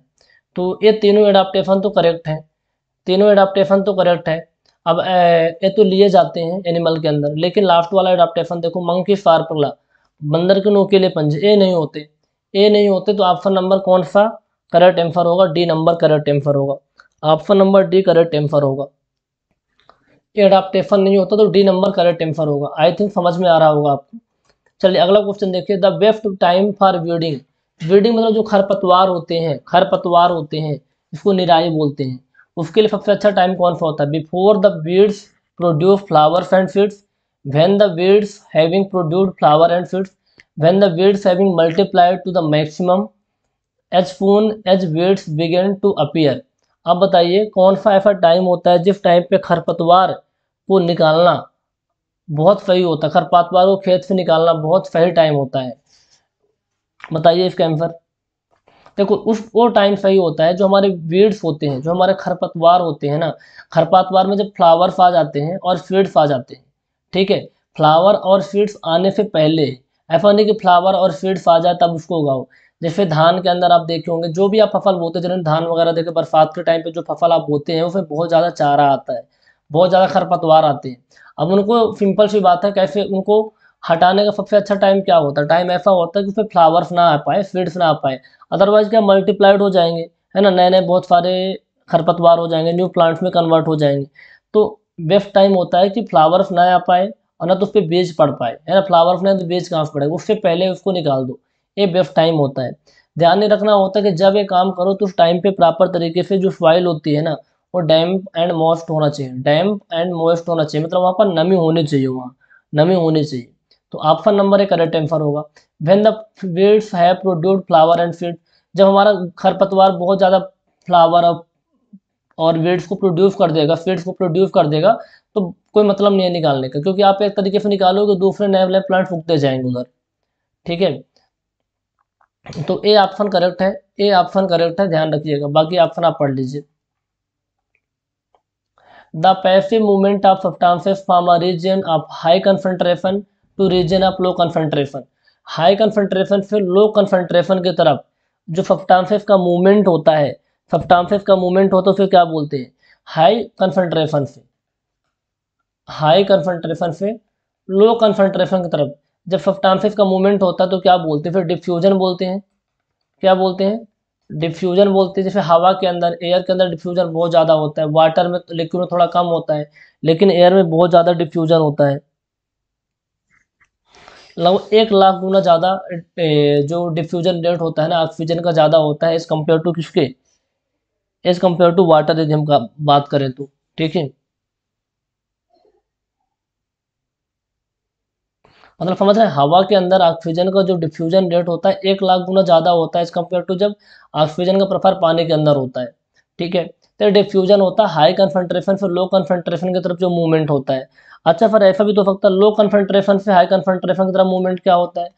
तो ये तीनों एडाप्टेशन तो करेक्ट हैं तीनों एडाप्टेशन तो करेक्ट है अब ये तो लिए जाते हैं एनिमल के अंदर लेकिन लास्ट वाला एडाप्टेशन देखो मंकी फार्पला बंदर के नोकेले पंजे ए नहीं होते ए नहीं होते तो ऑप्शन नंबर कौन सा करेक्ट एम्फर होगा डी नंबर करेक्ट एम्फर होगा option number D correct answer होगा एडाप्टेशन नहीं होता तो डी नंबर करेक्ट टेम्फर होगा आई थिंक समझ में आ रहा होगा आपको चलिए अगला क्वेश्चन देखिए the best time for breeding breeding मतलब जो खरपतवार होते हैं खरपतवार होते हैं इसको निराई बोलते हैं उसके लिए सबसे अच्छा टाइम कौन सा होता है before the weeds produce flowers and seeds when the weeds having produced flower and seeds when the weeds having multiplied to the maximum as soon as weeds begin to appear अब बताइए कौन सा ऐसा time होता है जिस time पे खरपतवार वो निकालना बहुत सही होता है खरपातवार को खेत से निकालना बहुत सही टाइम होता है बताइए इसका आंसर देखो उस वो टाइम सही होता है जो हमारे वीड्स होते हैं जो हमारे खरपतवार होते हैं ना खरपतवार में जब फ्लावर्स आ जाते हैं और सीड्स आ जाते हैं ठीक है फ्लावर और सीड्स आने से पहले ऐसा नहीं कि फ्लावर और सीड्स आ जाए तब उसको उगाओ जैसे धान के अंदर आप देखे होंगे जो भी आप फसल बोते हैं जिन्होंने धान वगैरह देखे बरसात के टाइम पे जो फसल आप बोते हैं उसमें बहुत ज़्यादा चारा आता है बहुत ज़्यादा खरपतवार आते हैं अब उनको सिंपल सी बात है कैसे उनको हटाने का सबसे अच्छा टाइम क्या होता है टाइम ऐसा होता है कि उसमें फ्लावर्स ना आ पाए सीड्स ना आ पाए अदरवाइज क्या मल्टीप्लाइड हो जाएंगे है ना नए नए बहुत सारे खरपतवार हो जाएंगे न्यू प्लांट्स में कन्वर्ट हो जाएंगे तो बेस्ट टाइम होता है कि फ्लावर्स ना आ पाए और ना तो उस पर बीज पड़ पाए है ना फ्लावर्स ना तो बीज कहाँ पड़ेगा उससे पहले उसको निकाल दो ये बेस्ट टाइम होता है ध्यान रखना होता है कि जब ये काम करो तो उस टाइम पे प्रॉपर तरीके से जो सॉइल होती है ना वो डैम्प एंड मोस्ट होना चाहिए डैम्प एंड मोस्ट होना चाहिए मतलब वहाँ पर नमी होनी चाहिए वहाँ नमी होनी चाहिए तो आपका नंबर एक करेक्ट आंसर होगा when the weeds have produced flower and feed जब हमारा खरपतवार बहुत ज़्यादा फ्लावर और वीड्स को प्रोड्यूस कर देगा फीड्स को प्रोड्यूस कर देगा तो कोई मतलब नहीं है निकालने का क्योंकि आप एक तरीके से निकालोगे दूसरे नए वाले प्लांट उगते जाएंगे उधर ठीक है तो ए ऑप्शन करेक्ट है ए ऑप्शन करेक्ट है ध्यान रखिएगा बाकी ऑप्शन आप पढ़ लीजिए the passive movement of substances from a region of high concentration to region of low concentration. High concentration से लो कंसंट्रेशन की तरफ जो सब्सटेंसेस का मूवमेंट होता है सब्सटेंसेस का मूवमेंट होता तो है उसे क्या बोलते हैं हाई कंसंट्रेशन से हाई कंसंट्रेशन से लो कंसंट्रेशन की तरफ जब सब्सटेंसेस का मूवमेंट होता है तो क्या बोलते हैं फिर डिफ्यूजन बोलते हैं क्या बोलते हैं डिफ्यूजन बोलते हैं जैसे हवा के अंदर एयर के अंदर डिफ्यूजन बहुत ज़्यादा होता है वाटर में लिक्विड तो में थोड़ा कम होता है लेकिन एयर में बहुत ज़्यादा डिफ्यूजन होता है लगभग एक लाख गुना ज़्यादा जो डिफ्यूजन रेट होता है ना ऑक्सीजन का ज़्यादा होता है इस कम्पेयर टू किसके इस कम्पेयर टू वाटर यदि हम बात करें तो ठीक है मतलब समझ रहे हैं हवा के अंदर ऑक्सीजन का जो डिफ्यूजन रेट होता है एक लाख गुना ज़्यादा होता है एज कम्पेयर टू जब ऑक्सीजन का प्रसार पानी के अंदर होता है ठीक है तो डिफ्यूजन होता है हाई कन्फेंट्रेशन से लो कन्फेंट्रेशन की तरफ जो मूवमेंट होता है अच्छा फिर ऐसा भी तो सकता है लो कन्फेंट्रेशन से हाई कन्फेंट्रेशन की तरफ मूवमेंट क्या होता है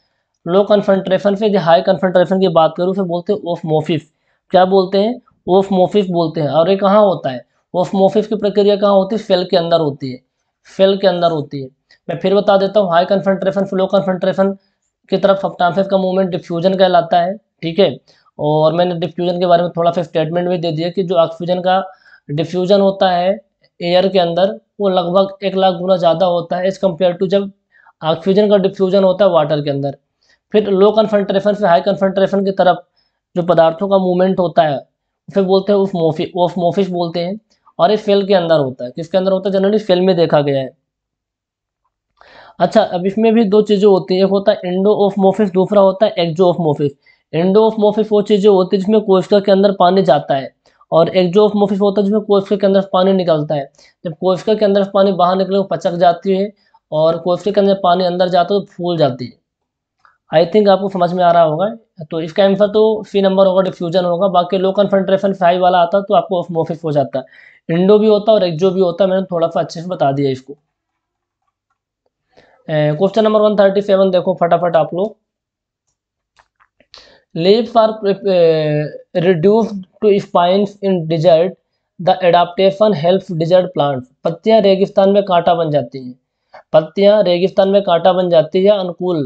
लो कन्फेंट्रेशन से यदि हाई कन्फेंट्रेशन की बात करूँ उसे बोलते हैं मोफिस क्या बोलते हैं मोफिस बोलते हैं और ये कहाँ होता है मोफिस की प्रक्रिया कहाँ होती है सेल के अंदर होती है सेल के अंदर होती है मैं फिर बता देता हूँ हाई कन्फेंट्रेशन फ्लो कन्फेंट्रेशन की तरफ सब्टांसेस का मूवमेंट डिफ्यूजन कहलाता है ठीक है और मैंने डिफ्यूजन के बारे में थोड़ा सा स्टेटमेंट भी दे दिया कि जो ऑक्सीजन का डिफ्यूजन होता है एयर के अंदर वो लगभग एक लाख गुना ज़्यादा होता है एज़ कम्पेयर टू जब ऑक्सीजन का डिफ्यूजन होता है वाटर के अंदर फिर लो कन्फेंट्रेशन से हाई कन्फेंट्रेशन की तरफ जो पदार्थों का मूवमेंट होता है फिर बोलते हैं ऑफ मोफिस बोलते हैं और ये सेल के अंदर होता है किसके अंदर होता है जनरली सेल में देखा गया है अच्छा अब इसमें भी दो चीज़ें होती हैं एक होता है एंडो ऑफ मोफिस दूसरा होता है एक्जो ऑफ मोफिस एंडो ऑफ मोफिस वो चीज़ें होती है जिसमें कोशिका के अंदर पानी जाता है और एक्जो ऑफ मोफिस होता है जिसमें कोशिका के अंदर पानी निकलता है जब कोशिका के अंदर पानी बाहर निकले वो पचक जाती है और कोशिका के अंदर पानी अंदर जाता है तो फूल जाती है आई थिंक आपको समझ में आ रहा होगा तो इसका आंसर तो सी नंबर होगा डिफ्यूजन होगा बाकी लो कन्फेंट्रेशन फाइव वाला आता तो आपको ऑफ मोफिस हो जाता है इंडो भी होता है और एक्जो भी होता है मैंने थोड़ा सा अच्छे से बता दिया इसको question number one thirty seven देखो फटाफट आप लोग leaves are reduce to spines in desert the adaptation help desert plants पत्तियां रेगिस्तान में कांटा बन जाती हैं पत्तियां रेगिस्तान में कांटा बन जाती है अनुकूल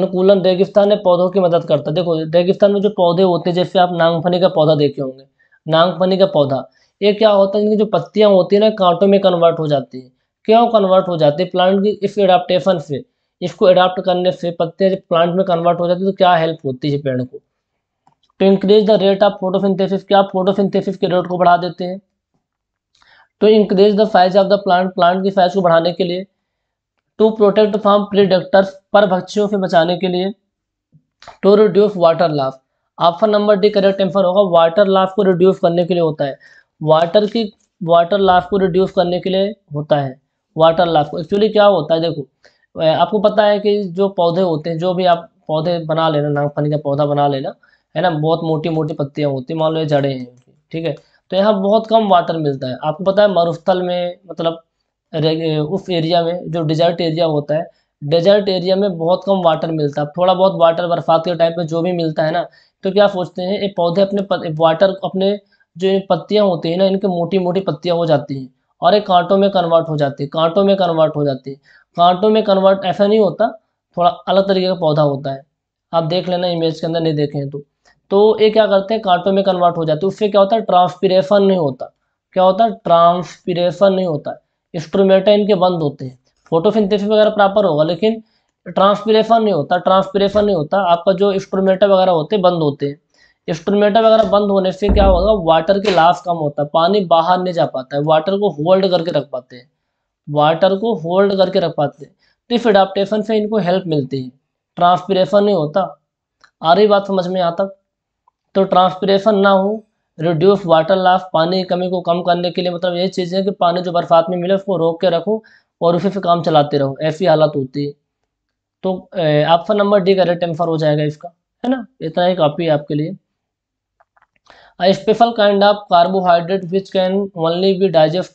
अनुकूलन रेगिस्तान में पौधों की मदद करता है देखो रेगिस्तान में जो पौधे होते हैं जैसे आप नांगफनी का पौधा देखे होंगे नांगफनी का पौधा ये क्या होता है इनकी जो पत्तियां होती है ना कांटों में कन्वर्ट हो जाती है क्या कन्वर्ट हो जाते हैं प्लांट की इफ एडाप्टेशन से इसको एडाप्ट करने से पत्ते प्लांट में कन्वर्ट हो जाते हैं तो क्या हेल्प होती है पेड़ को to increase the rate of photosynthesis क्या फोटोसिंथेसिस के रेट को बढ़ा देते हैं to increase the size of the plant plant की साइज को बढ़ाने के लिए टू प्रोटेक्ट फ्रॉम प्रीडेक्टर्स पर भक्षियों से बचाने के लिए to reduce water loss option number D correct answer होगा वाटर लाफ को रिड्यूस करने के लिए होता है वाटर की वाटर लाफ को रिड्यूस करने के लिए होता है वाटर लाफ को एक्चुअली क्या होता है देखो आपको पता है कि जो पौधे होते हैं जो भी आप पौधे बना लेना नागफनी का पौधा बना लेना है ना बहुत मोटी मोटी पत्तियाँ होती हैं मान लो ये जड़े हैं ठीक है तो यहाँ बहुत कम वाटर मिलता है आपको पता है मरुस्थल में मतलब उस एरिया में जो डिजर्ट एरिया होता है डेजर्ट एरिया में बहुत कम वाटर मिलता है थोड़ा बहुत वाटर बरसात के टाइम पे जो भी मिलता है ना तो क्या सोचते हैं ये पौधे अपने वाटर अपने जो पत्तियां होती हैं ना इनके मोटी मोटी पत्तियाँ हो जाती हैं और एक कांटों में कन्वर्ट हो जाते कांटों में कन्वर्ट हो जाते कांटों में कन्वर्ट ऐसा नहीं होता थोड़ा अलग तरीके का पौधा होता है आप देख लेना इमेज के अंदर नहीं देखें तो तो ये क्या करते हैं कांटों में कन्वर्ट हो जाते हैं उससे क्या होता है ट्रांसपीरेशन नहीं होता क्या होता है ट्रांसपीरेशन नहीं होता स्ट्रोमेटा इनके बंद होते हैं फोटोसिंथेसिस वगैरह प्रॉपर होगा लेकिन ट्रांसपीरेशन नहीं होता ट्रांसपीरेशन नहीं होता आपका जो स्ट्रोमेटा वगैरह होते बंद होते हैं स्टोमेटा वगैरह बंद होने से क्या होगा वाटर के लाश कम होता है पानी बाहर नहीं जा पाता है वाटर को होल्ड करके रख पाते हैं वाटर को होल्ड करके रख पाते हैं तो इस अडाप्टेशन से इनको हेल्प मिलती है ट्रांसपीरेशन नहीं होता आ रही बात समझ में आता तो ट्रांसपीरेशन ना हो रिड्यूस वाटर लाफ पानी की कमी को कम करने के लिए मतलब ये चीज़ है कि पानी जो बरसात में मिले उसको रोक के रखो और उसी से काम चलाते रहो ऐसी हालत होती है तो option number D correct answer हो जाएगा इसका है ना इतना ही काफ़ी है आपके लिए special kind of carbohydrate which can only be digest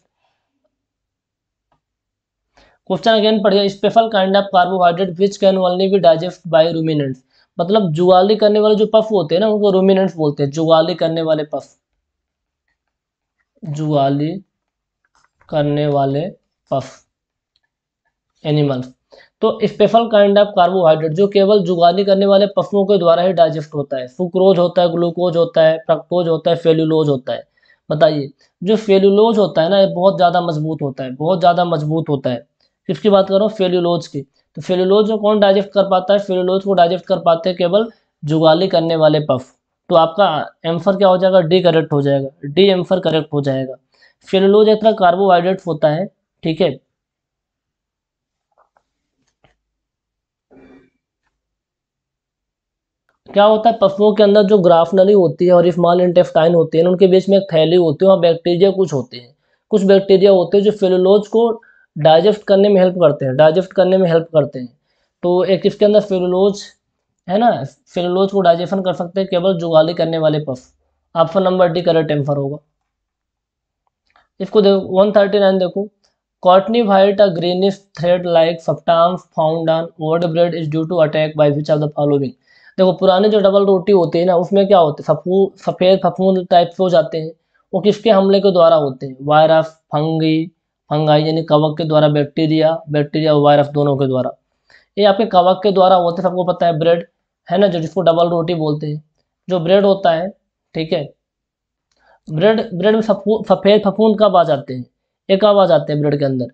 question again पढ़िए special kind of carbohydrate which can only be digest by ruminants मतलब जुगाली करने वाले जो पफ होते हैं ना उनको रूमिनेंट्स बोलते हैं जुगाली करने वाले पफ जुगाली करने वाले पफ एनिमल्स तो स्पेशल काइंड ऑफ कार्बोहाइड्रेट जो केवल जुगाली करने वाले पशुओं के द्वारा ही डाइजेस्ट होता है सुक्रोज होता है ग्लूकोज होता है फ्रक्टोज होता है फेल्यूलोज होता है बताइए जो फेल्यूलोज होता है ना ये बहुत ज़्यादा मजबूत होता है बहुत ज़्यादा मजबूत होता है किसकी बात करो रहा फेल्यूलोज की तो फेल्यूलोज को कौन डाइजेस्ट कर पाता है फेल्यूलोज को डाइजेस्ट कर पाते हैं केवल जुगाली करने वाले पफ तो आपका एम्फर क्या हो जाएगा डी करेक्ट हो जाएगा डी एम्फर करेक्ट हो जाएगा फेल्यूलोज एक तरह कार्बोहाइड्रेट होता है ठीक है क्या होता है पशुओं के अंदर जो ग्राफ नली होती है और इफमाल इंटेस्टाइन होती है उनके बीच में एक थैली होती है वहाँ बैक्टीरिया कुछ होते हैं कुछ बैक्टीरिया होते हैं जो फेलोलोज को डाइजेस्ट करने में हेल्प करते हैं डाइजेस्ट करने में हेल्प करते हैं तो एक इसके अंदर फेलोलोज है ना फेलोलोज को डाइजेशन कर सकते हैं केवल जुगाली करने वाले पशु option number D correct answer होगा इसको देखो वन थर्टी नाइन देखो cottony white a greenish thread like सप्टाम found on old bread is due to attack by which of the following देखो पुराने जो डबल रोटी होते हैं ना उसमें क्या होते हैं सफ़ेद फफूंद टाइप से हो जाते हैं वो किसके हमले के द्वारा होते हैं वायरस फंगी फंगाई यानी कवक के द्वारा बैक्टीरिया बैक्टीरिया और वायरस दोनों के द्वारा ये आपके कवक के द्वारा होते हैं सबको पता है ब्रेड है ना जो जिसको डबल रोटी बोलते हैं जो ब्रेड होता है ठीक है ब्रेड ब्रेड में सफ़ेद फफूंद कब आ जाते हैं ये कब आ जाते हैं ब्रेड के अंदर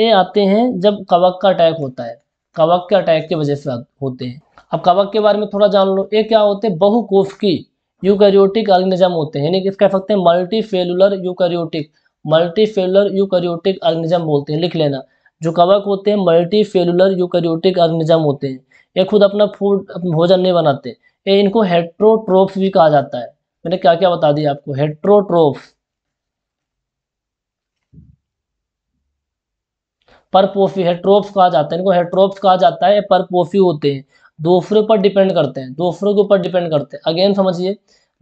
ये आते हैं जब कवक का अटैक होता है कवक के अटैक की वजह से होते हैं अब कवक के बारे में थोड़ा जान लो ये क्या होते हैं बहुकोफकी यूकैरियोटिक ऑर्गेनिज्म होते हैं यानी कि कह सकते हैं multi cellular eukaryotic multi cellular eukaryotic organism बोलते हैं लिख लेना जो कवक होते हैं मल्टी फेलुलर यूकैरियोटिक ऑर्गेनिज्म होते हैं ये खुद अपना फूड भोजन नहीं बनाते ये इनको हेट्रोट्रोप्स भी कहा जाता है मैंने क्या क्या बता दिया आपको हेट्रोट्रोप्स परपोफी हेट्रोप्स कहा जाता है इनको हेट्रोप्स कहा जाता है परपोफी होते हैं दोफरे पर डिपेंड करते हैं दोफरों के ऊपर डिपेंड करते हैं अगेन समझिए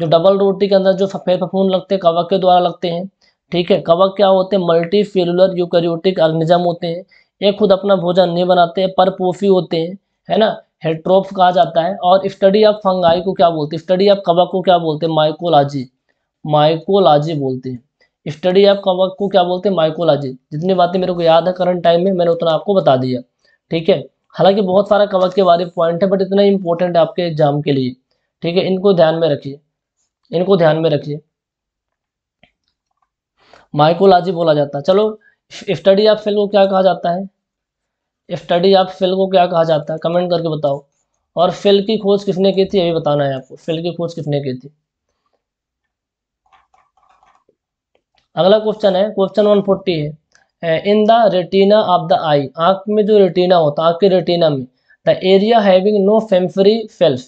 जो डबल रोटी के अंदर जो सफ़ेद फफून लगते हैं कवक के द्वारा लगते हैं ठीक है कवक क्या होते हैं मल्टी फेलुलर यूकैरियोटिक ऑर्गेनिज्म होते हैं ये खुद अपना भोजन नहीं बनाते हैं पर पोफी होते हैं है ना हेट्रोप्स कहा जाता है और स्टडी ऑफ फंगाई को क्या बोलते हैं स्टडी ऑफ कवक को क्या बोलते हैं माइकोलॉजी माइकोलॉजी बोलते हैं स्टडी ऑफ कवक को क्या बोलते हैं माइकोलॉजी जितनी बातें मेरे को याद है करंट टाइम में मैंने उतना आपको बता दिया ठीक है हालांकि बहुत सारा कवक के बारे पॉइंट है बट इतना इंपॉर्टेंट है आपके एग्जाम के लिए ठीक है इनको ध्यान में रखिए इनको ध्यान में रखिए माइकोलॉजी बोला जाता है चलो स्टडी ऑफ सेल को क्या कहा जाता है स्टडी ऑफ सेल को क्या कहा जाता है कमेंट करके बताओ और सेल की खोज किसने की थी ये बताना है आपको सेल की खोज किसने की थी अगला क्वेश्चन है क्वेश्चन वन फोर्टी है in the retina of the eye आँख में जो रेटिना होता है आँख के रेटिना में द एरिया हैविंग नो फेम्फरी फेल्फ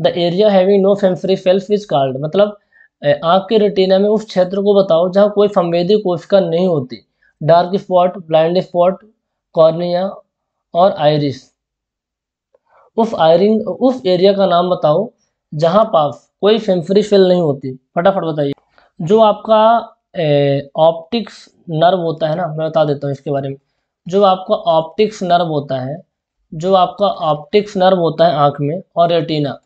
द एरिया हैविंग नो फेम्फरी फेल्फ इज कॉल्ड मतलब आँख के रेटिना में उस क्षेत्र को बताओ जहाँ कोई संवेदी कोशिका नहीं होती dark spot blind spot cornea और आयरिस उस आयरिंग उस एरिया का नाम बताओ जहाँ पास कोई फेम्फरी फेल नहीं होती फटाफट बताइए जो आपका ऑप्टिक्स नर्व होता है ना मैं बता देता हूँ इसके बारे में जो आपका ऑप्टिक्स नर्व होता है जो आपका ऑप्टिक्स नर्व होता है आंख में और रेटिना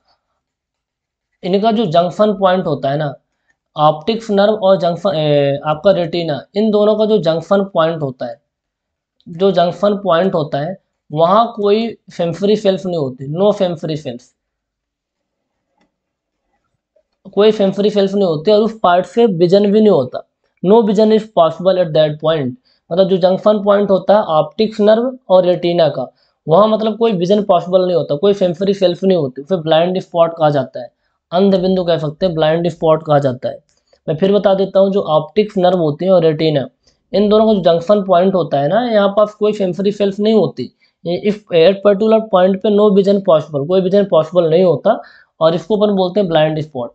इनका जो जंक्शन पॉइंट होता है ना ऑप्टिक्स नर्व और जंक्शन आपका रेटिना इन दोनों का जो जंक्शन पॉइंट होता है जो जंक्शन पॉइंट होता है वहां कोई फेम्फरी सेल्स नहीं होती नो फेम्फरी सेल्स कोई फेम्फरी सेल्स नहीं होती और उस पार्ट से विजन भी नहीं होता no vision is possible at that point मतलब जो जंक्शन पॉइंट होता है ऑप्टिक्स नर्व और रेटिना का वहाँ मतलब कोई विजन पॉसिबल नहीं होता कोई सेंसरी सेल्फ नहीं होती उसे ब्लाइंड स्पॉट कहा जाता है अंध बिंदु कह सकते हैं ब्लाइंड स्पॉट कहा जाता है मैं फिर बता देता हूँ जो ऑप्टिक्स नर्व होती है और रेटिना इन दोनों का जो जंक्शन पॉइंट होता है ना यहाँ पास कोई सेंसरी सेल्फ नहीं होती इफ एट पर्टिकुलर पॉइंट पे नो विजन पॉसिबल कोई विजन पॉसिबल नहीं होता और इसको अपन बोलते हैं ब्लाइंड स्पॉट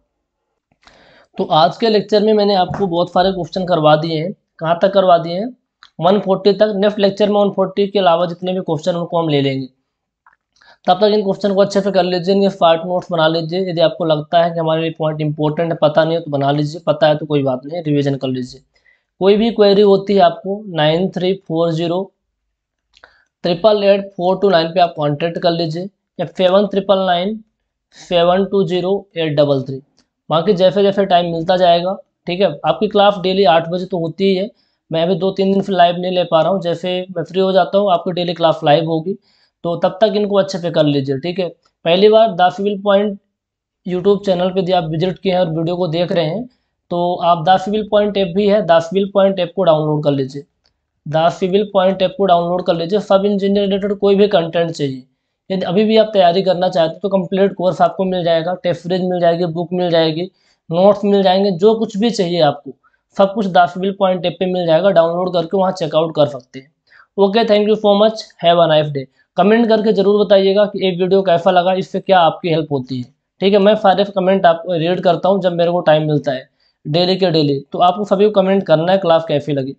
तो आज के लेक्चर में मैंने आपको बहुत सारे क्वेश्चन करवा दिए हैं कहाँ तक करवा दिए हैं 140 तक नेक्स्ट लेक्चर में 140 के अलावा जितने भी क्वेश्चन उनको हम ले लेंगे तब तक इन क्वेश्चन को अच्छे से कर लीजिए इनके फार्ट नोट्स बना लीजिए यदि आपको लगता है कि हमारे लिए पॉइंट इंपॉर्टेंट है पता नहीं है तो बना लीजिए पता है तो कोई बात नहीं रिविजन कर लीजिए कोई भी क्वेरी होती है आपको nine three four zero triple eight four two nine पर आप कॉन्टैक्ट कर लीजिए या seven triple nine seven two zero eight double three बाकी जैसे जैसे टाइम मिलता जाएगा ठीक है आपकी क्लास डेली आठ बजे तो होती ही है मैं अभी दो तीन दिन फिर लाइव नहीं ले पा रहा हूँ जैसे मैं फ्री हो जाता हूँ आपकी डेली क्लास लाइव होगी तो तब तक इनको अच्छे से कर लीजिए ठीक है पहली बार the civil point YouTube channel पर आप विजिट किए हैं और वीडियो को देख रहे हैं तो आप द सिविल पॉइंट ऐप भी है द सिविल पॉइंट ऐप को डाउनलोड कर लीजिए द सिविल पॉइंट ऐप को डाउनलोड कर लीजिए सब इंजीनियर रिलेटेड कोई भी कंटेंट चाहिए यदि अभी भी आप तैयारी करना चाहते हो तो कंप्लीट कोर्स आपको मिल जाएगा टेफरेज मिल जाएगी बुक मिल जाएगी नोट्स मिल जाएंगे जो कुछ भी चाहिए आपको सब कुछ दासबिल पॉइंट टेप पे मिल जाएगा डाउनलोड करके वहाँ चेकआउट कर सकते हैं okay thank you so much have a nice day comment करके ज़रूर बताइएगा कि ये वीडियो कैसा लगा इससे क्या आपकी हेल्प होती है ठीक है मैं सारे कमेंट आपको रीड करता हूँ जब मेरे को टाइम मिलता है डेली के डेली तो आपको सभी को कमेंट करना है क्लास कैसी लगी